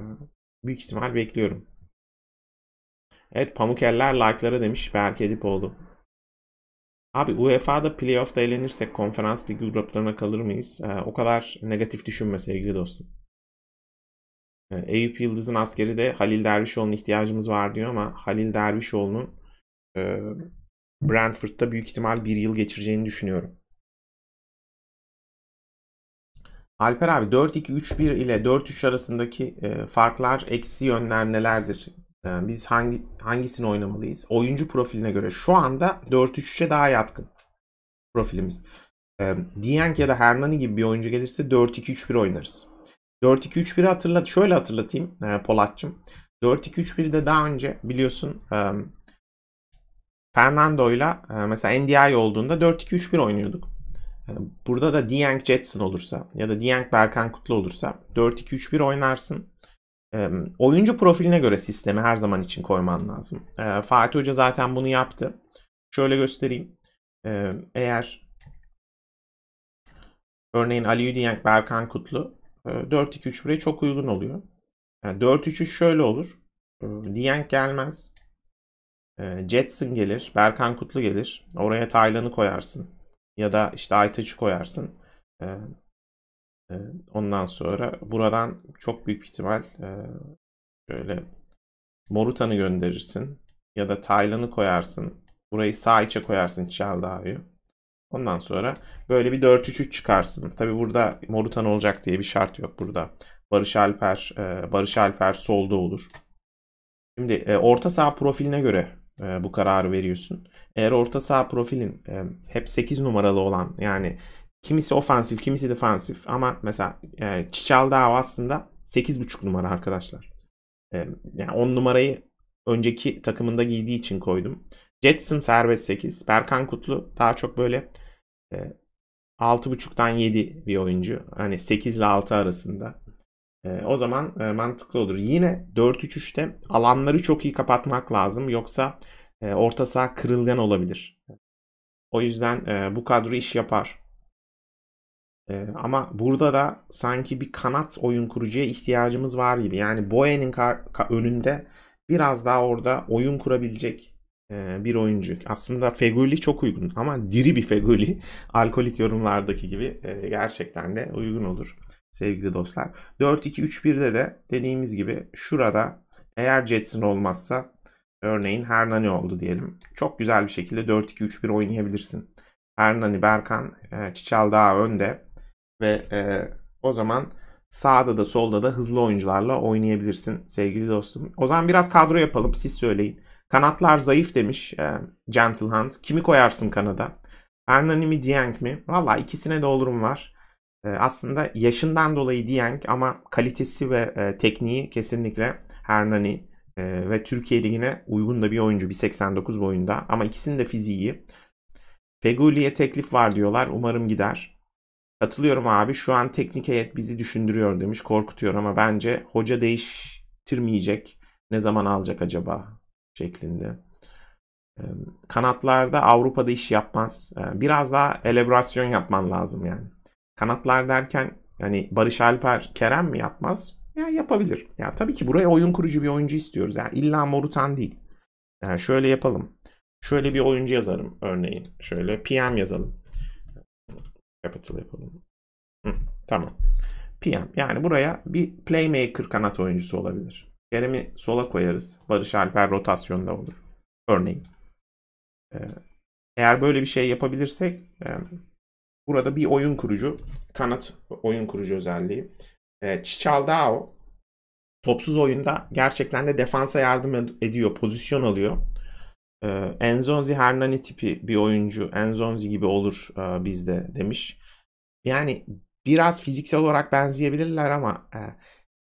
büyük ihtimal bekliyorum. Evet Pamukeller like'lara demiş Berk Edipoğlu. Abi UEFA'da playoff'ta eğlenirsek konferans ligi gruplarına kalır mıyız? Ee, o kadar negatif düşünme sevgili dostum. Ee, Eyüp Yıldız'ın askeri de Halil Dervişoğlu'na ihtiyacımız var diyor ama Halil Dervişoğlu'nun e, Brentford'da büyük ihtimal bir yıl geçireceğini düşünüyorum. Alper abi 4-2-3-1 ile 4-3 arasındaki e, farklar eksi yönler nelerdir? Ee, biz hangi hangisini oynamalıyız? Oyuncu profiline göre şu anda 4-3-3'e daha yatkın profilimiz. E, Dieng ya da Hernani gibi bir oyuncu gelirse 4-2-3-1 oynarız. 4-2-3-1'i hatırlat şöyle hatırlatayım e, Polatçım. 4-2-3-1'de daha önce biliyorsun e, Fernando'yla e, mesela NDI olduğunda 4-2-3-1 oynuyorduk. E, burada da Dieng Jetson olursa ya da Dieng Berkan Kutlu olursa 4-2-3-1 oynarsın oyuncu profiline göre sistemi her zaman için koyman lazım. Fatih Hoca zaten bunu yaptı. Şöyle göstereyim. eğer örneğin Ali Üdiyenk, Berkan Kutlu 4-2-3-1'e çok uygun oluyor. Yani e, 4-3-3 şöyle olur. E, Diyenk gelmez. E, Jetson gelir. Berkan Kutlu gelir. Oraya Taylan'ı koyarsın. Ya da işte Aytaç'ı koyarsın. E, ondan sonra buradan çok büyük ihtimal e, şöyle Morutan'ı gönderirsin. Ya da Taylan'ı koyarsın. Burayı sağ içe koyarsın Çaldağ'ı. Ondan sonra böyle bir 4-3-3 çıkarsın. Tabi burada Morutan olacak diye bir şart yok burada. Barış Alper, Barış Alper solda olur. Şimdi orta saha profiline göre bu kararı veriyorsun. Eğer orta saha profilin hep 8 numaralı olan yani Kimisi ofansif, kimisi defansif. Ama mesela e, Çiçaldao aslında 8.5 numara arkadaşlar. E, yani 10 numarayı önceki takımında giydiği için koydum. Jetson serbest 8. Berkan Kutlu daha çok böyle e, 6.5'tan 7 bir oyuncu. Hani 8 ile 6 arasında. E, o zaman e, mantıklı olur. Yine 4-3-3'te alanları çok iyi kapatmak lazım. Yoksa e, orta saha kırılgan olabilir. O yüzden e, bu kadro iş yapar. Ee, ama burada da sanki bir kanat oyun kurucuya ihtiyacımız var gibi. Yani Boye'nin önünde biraz daha orada oyun kurabilecek e, bir oyuncu. Aslında Feguli çok uygun ama diri bir Feguli. Alkolik yorumlardaki gibi e, gerçekten de uygun olur sevgili dostlar. 4-2-3-1'de de dediğimiz gibi şurada eğer Jetson olmazsa örneğin Hernani oldu diyelim. Çok güzel bir şekilde 4-2-3-1 oynayabilirsin. Hernani, Berkan, e, Çiçal daha önde. Ve e, o zaman sağda da solda da hızlı oyuncularla oynayabilirsin sevgili dostum. O zaman biraz kadro yapalım siz söyleyin. Kanatlar zayıf demiş e, Gentle Hunt. Kimi koyarsın kanada? Hernani mi Dieng mi? Valla ikisine de olurum var. E, aslında yaşından dolayı Dieng ama kalitesi ve e, tekniği kesinlikle Hernani e, ve Türkiye Ligi'ne uygun da bir oyuncu. 1.89 boyunda ama ikisinin de fiziği iyi. Feguli'ye teklif var diyorlar. Umarım gider. Katılıyorum abi şu an teknik heyet bizi düşündürüyor demiş korkutuyor ama bence hoca değiştirmeyecek ne zaman alacak acaba şeklinde. Kanatlarda Avrupa'da iş yapmaz. Biraz daha elaborasyon yapman lazım yani. Kanatlar derken yani Barış Alper, Kerem mi yapmaz? Ya yapabilir. Ya tabii ki buraya oyun kurucu bir oyuncu istiyoruz. Yani illa Morutan değil. Yani şöyle yapalım. Şöyle bir oyuncu yazarım örneğin. Şöyle PM yazalım. Capital yapalım. Hı, tamam. PM. Yani buraya bir playmaker kanat oyuncusu olabilir. Kerem'i sola koyarız. Barış Alper rotasyonda olur. Örneğin. Ee, eğer böyle bir şey yapabilirsek e, burada bir oyun kurucu kanat oyun kurucu özelliği. Çiçal ee, Çiçaldao topsuz oyunda gerçekten de defansa yardım ediyor. Pozisyon alıyor. E, Enzonzi Hernani tipi bir oyuncu Enzonzi gibi olur e, bizde demiş. Yani biraz fiziksel olarak benzeyebilirler ama e,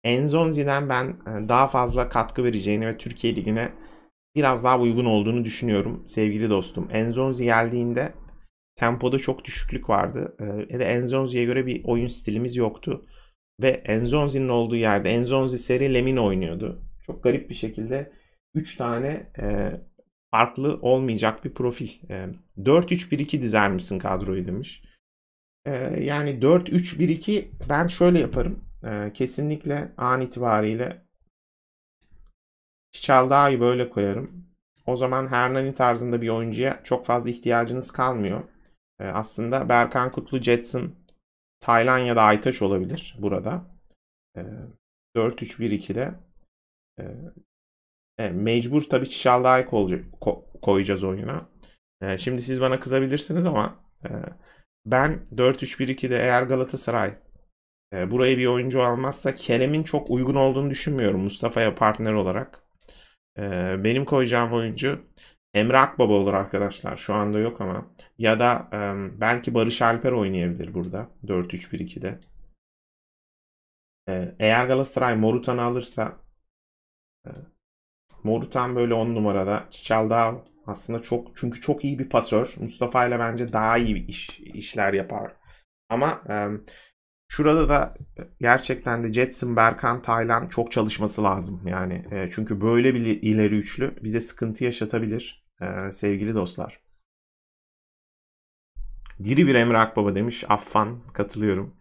Enzonzi'den ben e, daha fazla katkı vereceğini ve Türkiye Ligi'ne biraz daha uygun olduğunu düşünüyorum sevgili dostum. Enzonzi geldiğinde tempoda çok düşüklük vardı e, ve Enzonzi'ye göre bir oyun stilimiz yoktu. Ve Enzonzi'nin olduğu yerde Enzonzi seri Lemin oynuyordu. Çok garip bir şekilde 3 tane e, farklı olmayacak bir profil. E, ee, 4-3-1-2 dizer misin kadroyu demiş. Ee, yani 4-3-1-2 ben şöyle yaparım. Ee, kesinlikle an itibariyle Çaldağ'ı böyle koyarım. O zaman Hernani tarzında bir oyuncuya çok fazla ihtiyacınız kalmıyor. aslında Berkan Kutlu Jetson Taylan ya da Aytaç olabilir burada. E, 4-3-1-2'de e, mecbur tabii Çişallı'yı ko- ko- koyacağız oyuna. E, şimdi siz bana kızabilirsiniz ama e, ben 4-3-1-2'de eğer Galatasaray e, buraya bir oyuncu almazsa Kerem'in çok uygun olduğunu düşünmüyorum Mustafa'ya partner olarak. E, benim koyacağım oyuncu Emre Akbaba olur arkadaşlar. Şu anda yok ama. Ya da e, belki Barış Alper oynayabilir burada 4-3-1-2'de. E, eğer Galatasaray Morutan'ı alırsa e, Morutan böyle 10 numarada. Çiçaldağ aslında çok çünkü çok iyi bir pasör. Mustafa ile bence daha iyi iş, işler yapar. Ama e, şurada da gerçekten de Jetson, Berkan, Taylan çok çalışması lazım. Yani e, çünkü böyle bir ileri üçlü bize sıkıntı yaşatabilir e, sevgili dostlar. Diri bir Emre Akbaba demiş. Affan katılıyorum.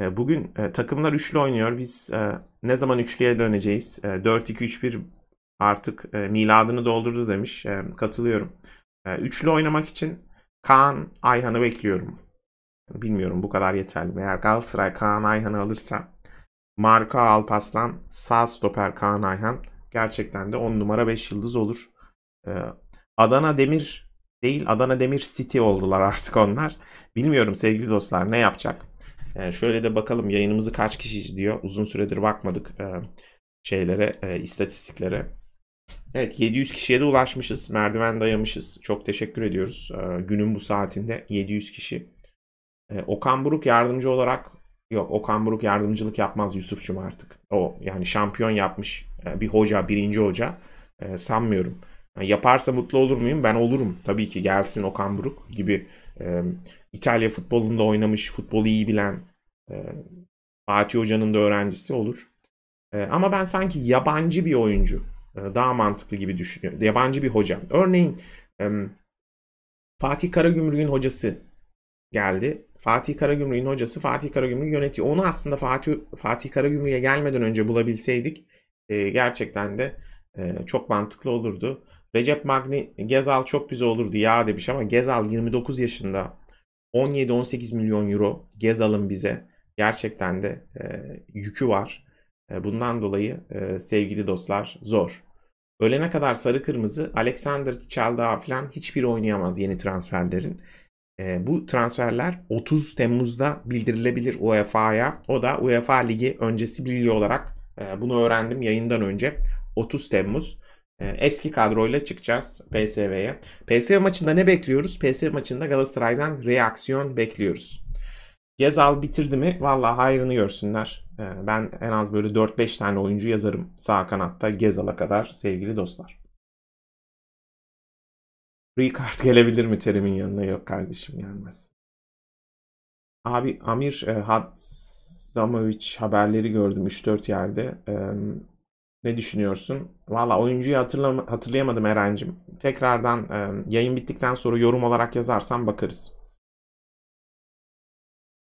E, bugün e, takımlar üçlü oynuyor. Biz e, ne zaman üçlüye döneceğiz? E, 4-2-3-1 artık e, miladını doldurdu demiş. E, katılıyorum. E, üçlü oynamak için Kaan Ayhan'ı bekliyorum. Bilmiyorum bu kadar yeterli. Eğer Galatasaray Kaan Ayhan'ı alırsa Marka Alpaslan sağ stoper Kaan Ayhan gerçekten de 10 numara 5 yıldız olur. E, Adana Demir değil Adana Demir City oldular artık onlar. Bilmiyorum sevgili dostlar ne yapacak. E, şöyle de bakalım yayınımızı kaç kişi izliyor. Uzun süredir bakmadık. E, şeylere, e, istatistiklere. Evet 700 kişiye de ulaşmışız. Merdiven dayamışız. Çok teşekkür ediyoruz. E, günün bu saatinde 700 kişi. E, Okan Buruk yardımcı olarak yok Okan Buruk yardımcılık yapmaz Yusuf'cum artık. O yani şampiyon yapmış e, bir hoca, birinci hoca. sanmıyorum. yaparsa mutlu olur muyum? Ben olurum. Tabii ki gelsin Okan Buruk gibi İtalya futbolunda oynamış, futbolu iyi bilen Fatih Hoca'nın da öğrencisi olur. ama ben sanki yabancı bir oyuncu ee, daha mantıklı gibi düşünüyor. Yabancı bir hoca. Örneğin Fatih Karagümrük'ün hocası geldi. Fatih Karagümrük'ün hocası Fatih Karagümrük yönetiyor. Onu aslında Fatih Fatih Karagümrük'e gelmeden önce bulabilseydik e, gerçekten de e, çok mantıklı olurdu. Recep Magni Gezal çok güzel olurdu ya demiş ama Gezal 29 yaşında 17-18 milyon euro Gezal'ın bize gerçekten de e, yükü var. E, bundan dolayı e, sevgili dostlar zor. Ölene kadar sarı kırmızı Alexander Çaldağ falan hiçbir oynayamaz yeni transferlerin. E, bu transferler 30 Temmuz'da bildirilebilir UEFA'ya. O da UEFA Ligi öncesi bilgi olarak bunu öğrendim yayından önce. 30 Temmuz eski kadroyla çıkacağız PSV'ye. PSV maçında ne bekliyoruz? PSV maçında Galatasaray'dan reaksiyon bekliyoruz. Gez al bitirdi mi? Valla hayrını görsünler. Ee, ben en az böyle 4-5 tane oyuncu yazarım sağ kanatta Gezal'a kadar sevgili dostlar. Ricard gelebilir mi terimin yanına? Yok kardeşim gelmez. Abi Amir e, Hadzamovic haberleri gördüm 3-4 yerde. E, ne düşünüyorsun? Valla oyuncuyu hatırlama, hatırlayamadım Eren'cim. Tekrardan e, yayın bittikten sonra yorum olarak yazarsam bakarız.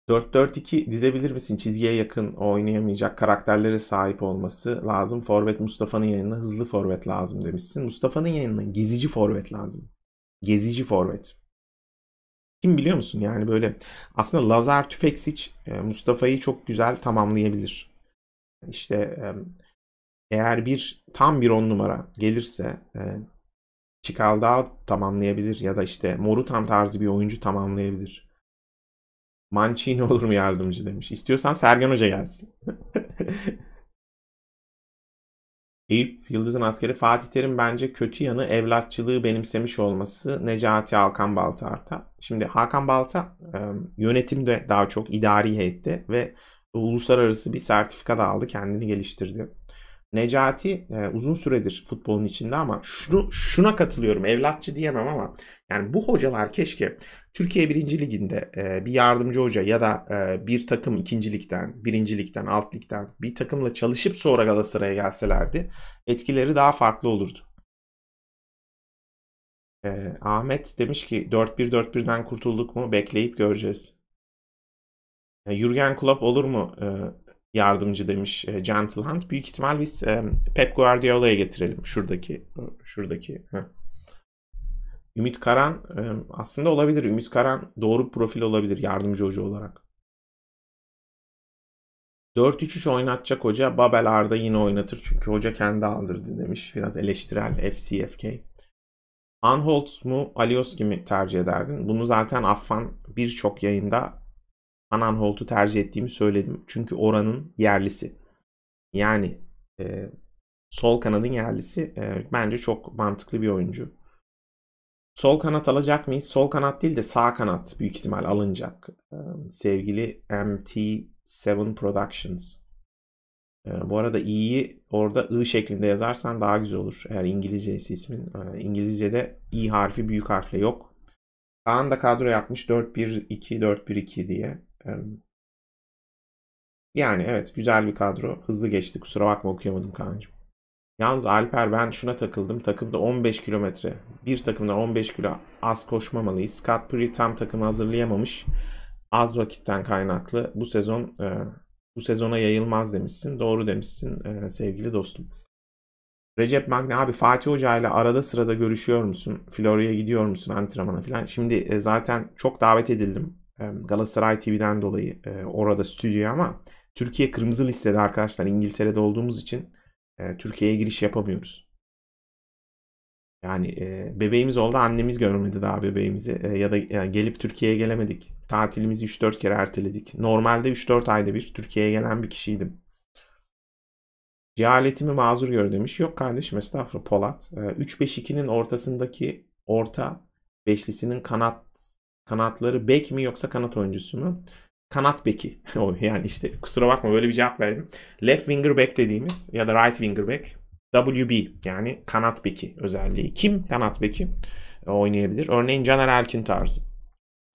4-4-2 dizebilir misin? Çizgiye yakın oynayamayacak karakterlere sahip olması lazım. Forvet Mustafa'nın yanına hızlı forvet lazım demişsin. Mustafa'nın yanına gezici forvet lazım. Gezici forvet. Kim biliyor musun? Yani böyle aslında Lazar Tüfeksiç e, Mustafa'yı çok güzel tamamlayabilir. İşte e, eğer bir tam bir on numara gelirse e, Çikaldağ tamamlayabilir ya da işte Morutan tarzı bir oyuncu tamamlayabilir. Mancini olur mu yardımcı demiş. İstiyorsan Sergen Hoca gelsin. Eyüp Yıldız'ın askeri Fatih Terim bence kötü yanı evlatçılığı benimsemiş olması Necati Hakan Balta'da. Şimdi Hakan Balta yönetimde daha çok idari heyette ve uluslararası bir sertifika da aldı kendini geliştirdi. Necati e, uzun süredir futbolun içinde ama şunu şuna katılıyorum. Evlatçı diyemem ama yani bu hocalar keşke Türkiye 1. Liginde e, bir yardımcı hoca ya da e, bir takım 2. Ligden, 1. Ligden, alt ligden bir takımla çalışıp sonra Galatasaray'a gelselerdi etkileri daha farklı olurdu. E, Ahmet demiş ki 4-1-4-1'den kurtulduk mu bekleyip göreceğiz. E, Jürgen Klopp olur mu e, yardımcı demiş e, Gentle Hunt. Büyük ihtimal biz e, Pep Guardiola'ya getirelim şuradaki e, şuradaki. Heh. Ümit Karan e, aslında olabilir. Ümit Karan doğru profil olabilir yardımcı hoca olarak. 4-3-3 oynatacak hoca Babel Arda yine oynatır. Çünkü hoca kendi aldırdı demiş. Biraz eleştirel FCFK. Anholt mu Alioski gibi tercih ederdin? Bunu zaten Affan birçok yayında Anholt'u tercih ettiğimi söyledim. Çünkü oranın yerlisi. Yani e, sol kanadın yerlisi e, bence çok mantıklı bir oyuncu. Sol kanat alacak mıyız? Sol kanat değil de sağ kanat büyük ihtimal alınacak. Sevgili MT7 Productions. Bu arada i'yi orada ı şeklinde yazarsan daha güzel olur. Eğer İngilizcesi ismin. İngilizce'de i harfi büyük harfle yok. Kaan da kadro yapmış 4-1-2-4-1-2 diye. Yani evet güzel bir kadro. Hızlı geçti. Kusura bakma okuyamadım Kaan'cığım. Yalnız Alper ben şuna takıldım. Takımda 15 kilometre. Bir takımda 15 kilo az koşmamalıyız. Scott Puri tam takımı hazırlayamamış. Az vakitten kaynaklı. Bu sezon e, bu sezona yayılmaz demişsin. Doğru demişsin e, sevgili dostum. Recep Magne abi Fatih Hoca ile arada sırada görüşüyor musun? Florya'ya gidiyor musun antrenmana falan? Şimdi e, zaten çok davet edildim. E, Galatasaray TV'den dolayı e, orada stüdyo ama Türkiye kırmızı listede arkadaşlar İngiltere'de olduğumuz için e, Türkiye'ye giriş yapamıyoruz. Yani e, bebeğimiz oldu annemiz görmedi daha bebeğimizi e, ya da e, gelip Türkiye'ye gelemedik. Tatilimizi 3-4 kere erteledik. Normalde 3-4 ayda bir Türkiye'ye gelen bir kişiydim. Cehaletimi mazur gör demiş. Yok kardeşim estağfurullah Polat. E, 3-5-2'nin ortasındaki orta beşlisinin kanat kanatları bek mi yoksa kanat oyuncusu mu? kanat beki. yani işte kusura bakma böyle bir cevap verdim. Left winger back dediğimiz ya da right winger back WB yani kanat beki özelliği. Kim kanat beki e, oynayabilir? Örneğin Caner Erkin tarzı.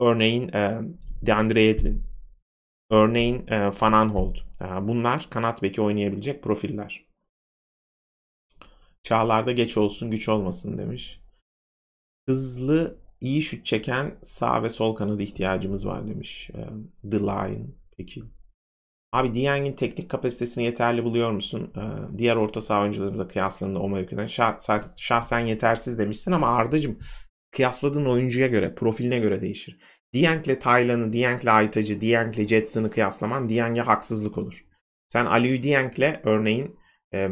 Örneğin e, Deandre Yedlin, Örneğin e, Fananhold. E, bunlar kanat beki oynayabilecek profiller. Çağlarda geç olsun güç olmasın demiş. Hızlı iyi şut çeken sağ ve sol kanada ihtiyacımız var demiş The Lion. Peki. Abi Dieng'in teknik kapasitesini yeterli buluyor musun? Diğer orta saha oyuncularımıza kıyaslandığında Omar Ökü'den şahsen yetersiz demişsin ama Arda'cığım kıyasladığın oyuncuya göre, profiline göre değişir. Dieng'le Taylan'ı, Dieng'le Aytac'ı, Dieng'le Jetson'ı kıyaslaman Dieng'e haksızlık olur. Sen Aliyu Dieng'le örneğin e,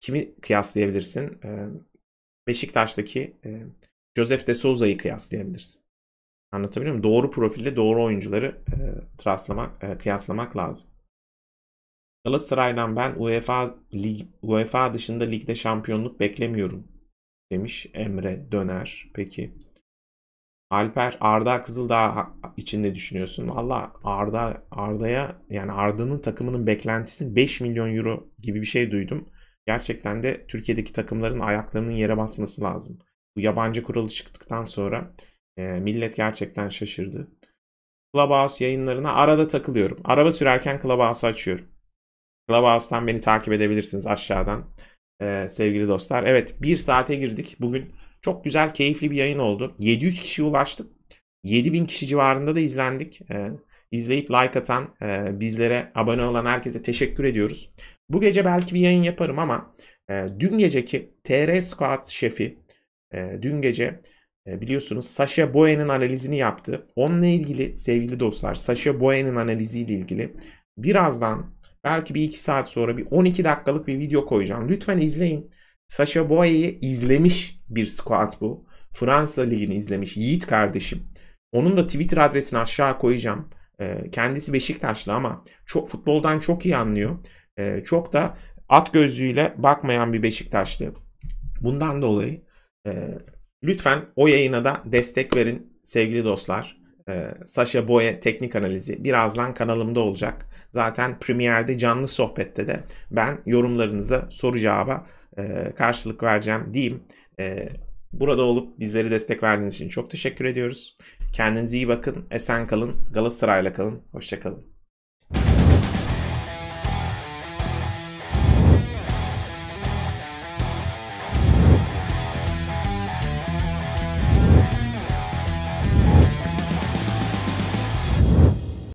kimi kıyaslayabilirsin? E, Beşiktaş'taki e, Joseph de Souza'yı kıyaslayabilirsin. Anlatabiliyor muyum? Doğru profille doğru oyuncuları e, traslamak, e, kıyaslamak lazım. Galatasaray'dan ben UEFA lig, UEFA dışında ligde şampiyonluk beklemiyorum demiş Emre Döner. Peki Alper Arda Kızıldağ için ne düşünüyorsun? Valla Arda Arda'ya yani Arda'nın takımının beklentisi 5 milyon euro gibi bir şey duydum. Gerçekten de Türkiye'deki takımların ayaklarının yere basması lazım. Bu yabancı kuralı çıktıktan sonra e, millet gerçekten şaşırdı. Clubhouse yayınlarına arada takılıyorum. Araba sürerken Clubhouse'u açıyorum. Clubhouse'tan beni takip edebilirsiniz aşağıdan e, sevgili dostlar. Evet bir saate girdik. Bugün çok güzel keyifli bir yayın oldu. 700 kişiye ulaştık. 7000 kişi civarında da izlendik. E, izleyip like atan, e, bizlere abone olan herkese teşekkür ediyoruz. Bu gece belki bir yayın yaparım ama e, dün geceki TR Squad şefi e, dün gece e, biliyorsunuz Sasha Boye'nin analizini yaptı. Onunla ilgili sevgili dostlar Sasha Boye'nin analiziyle ilgili birazdan belki bir iki saat sonra bir 12 dakikalık bir video koyacağım. Lütfen izleyin. Sasha Boye'yi izlemiş bir squat bu. Fransa Ligi'ni izlemiş Yiğit kardeşim. Onun da Twitter adresini aşağı koyacağım. Kendisi Beşiktaşlı ama çok futboldan çok iyi anlıyor. Çok da at gözlüğüyle bakmayan bir Beşiktaşlı. Bundan dolayı e, lütfen o yayına da destek verin sevgili dostlar. E, Sasha Boye teknik analizi birazdan kanalımda olacak. Zaten premierde canlı sohbette de ben yorumlarınıza soru cevaba e, karşılık vereceğim diyeyim. E, burada olup bizleri destek verdiğiniz için çok teşekkür ediyoruz. Kendinize iyi bakın, esen kalın, Galatasaray'la kalın, hoşçakalın.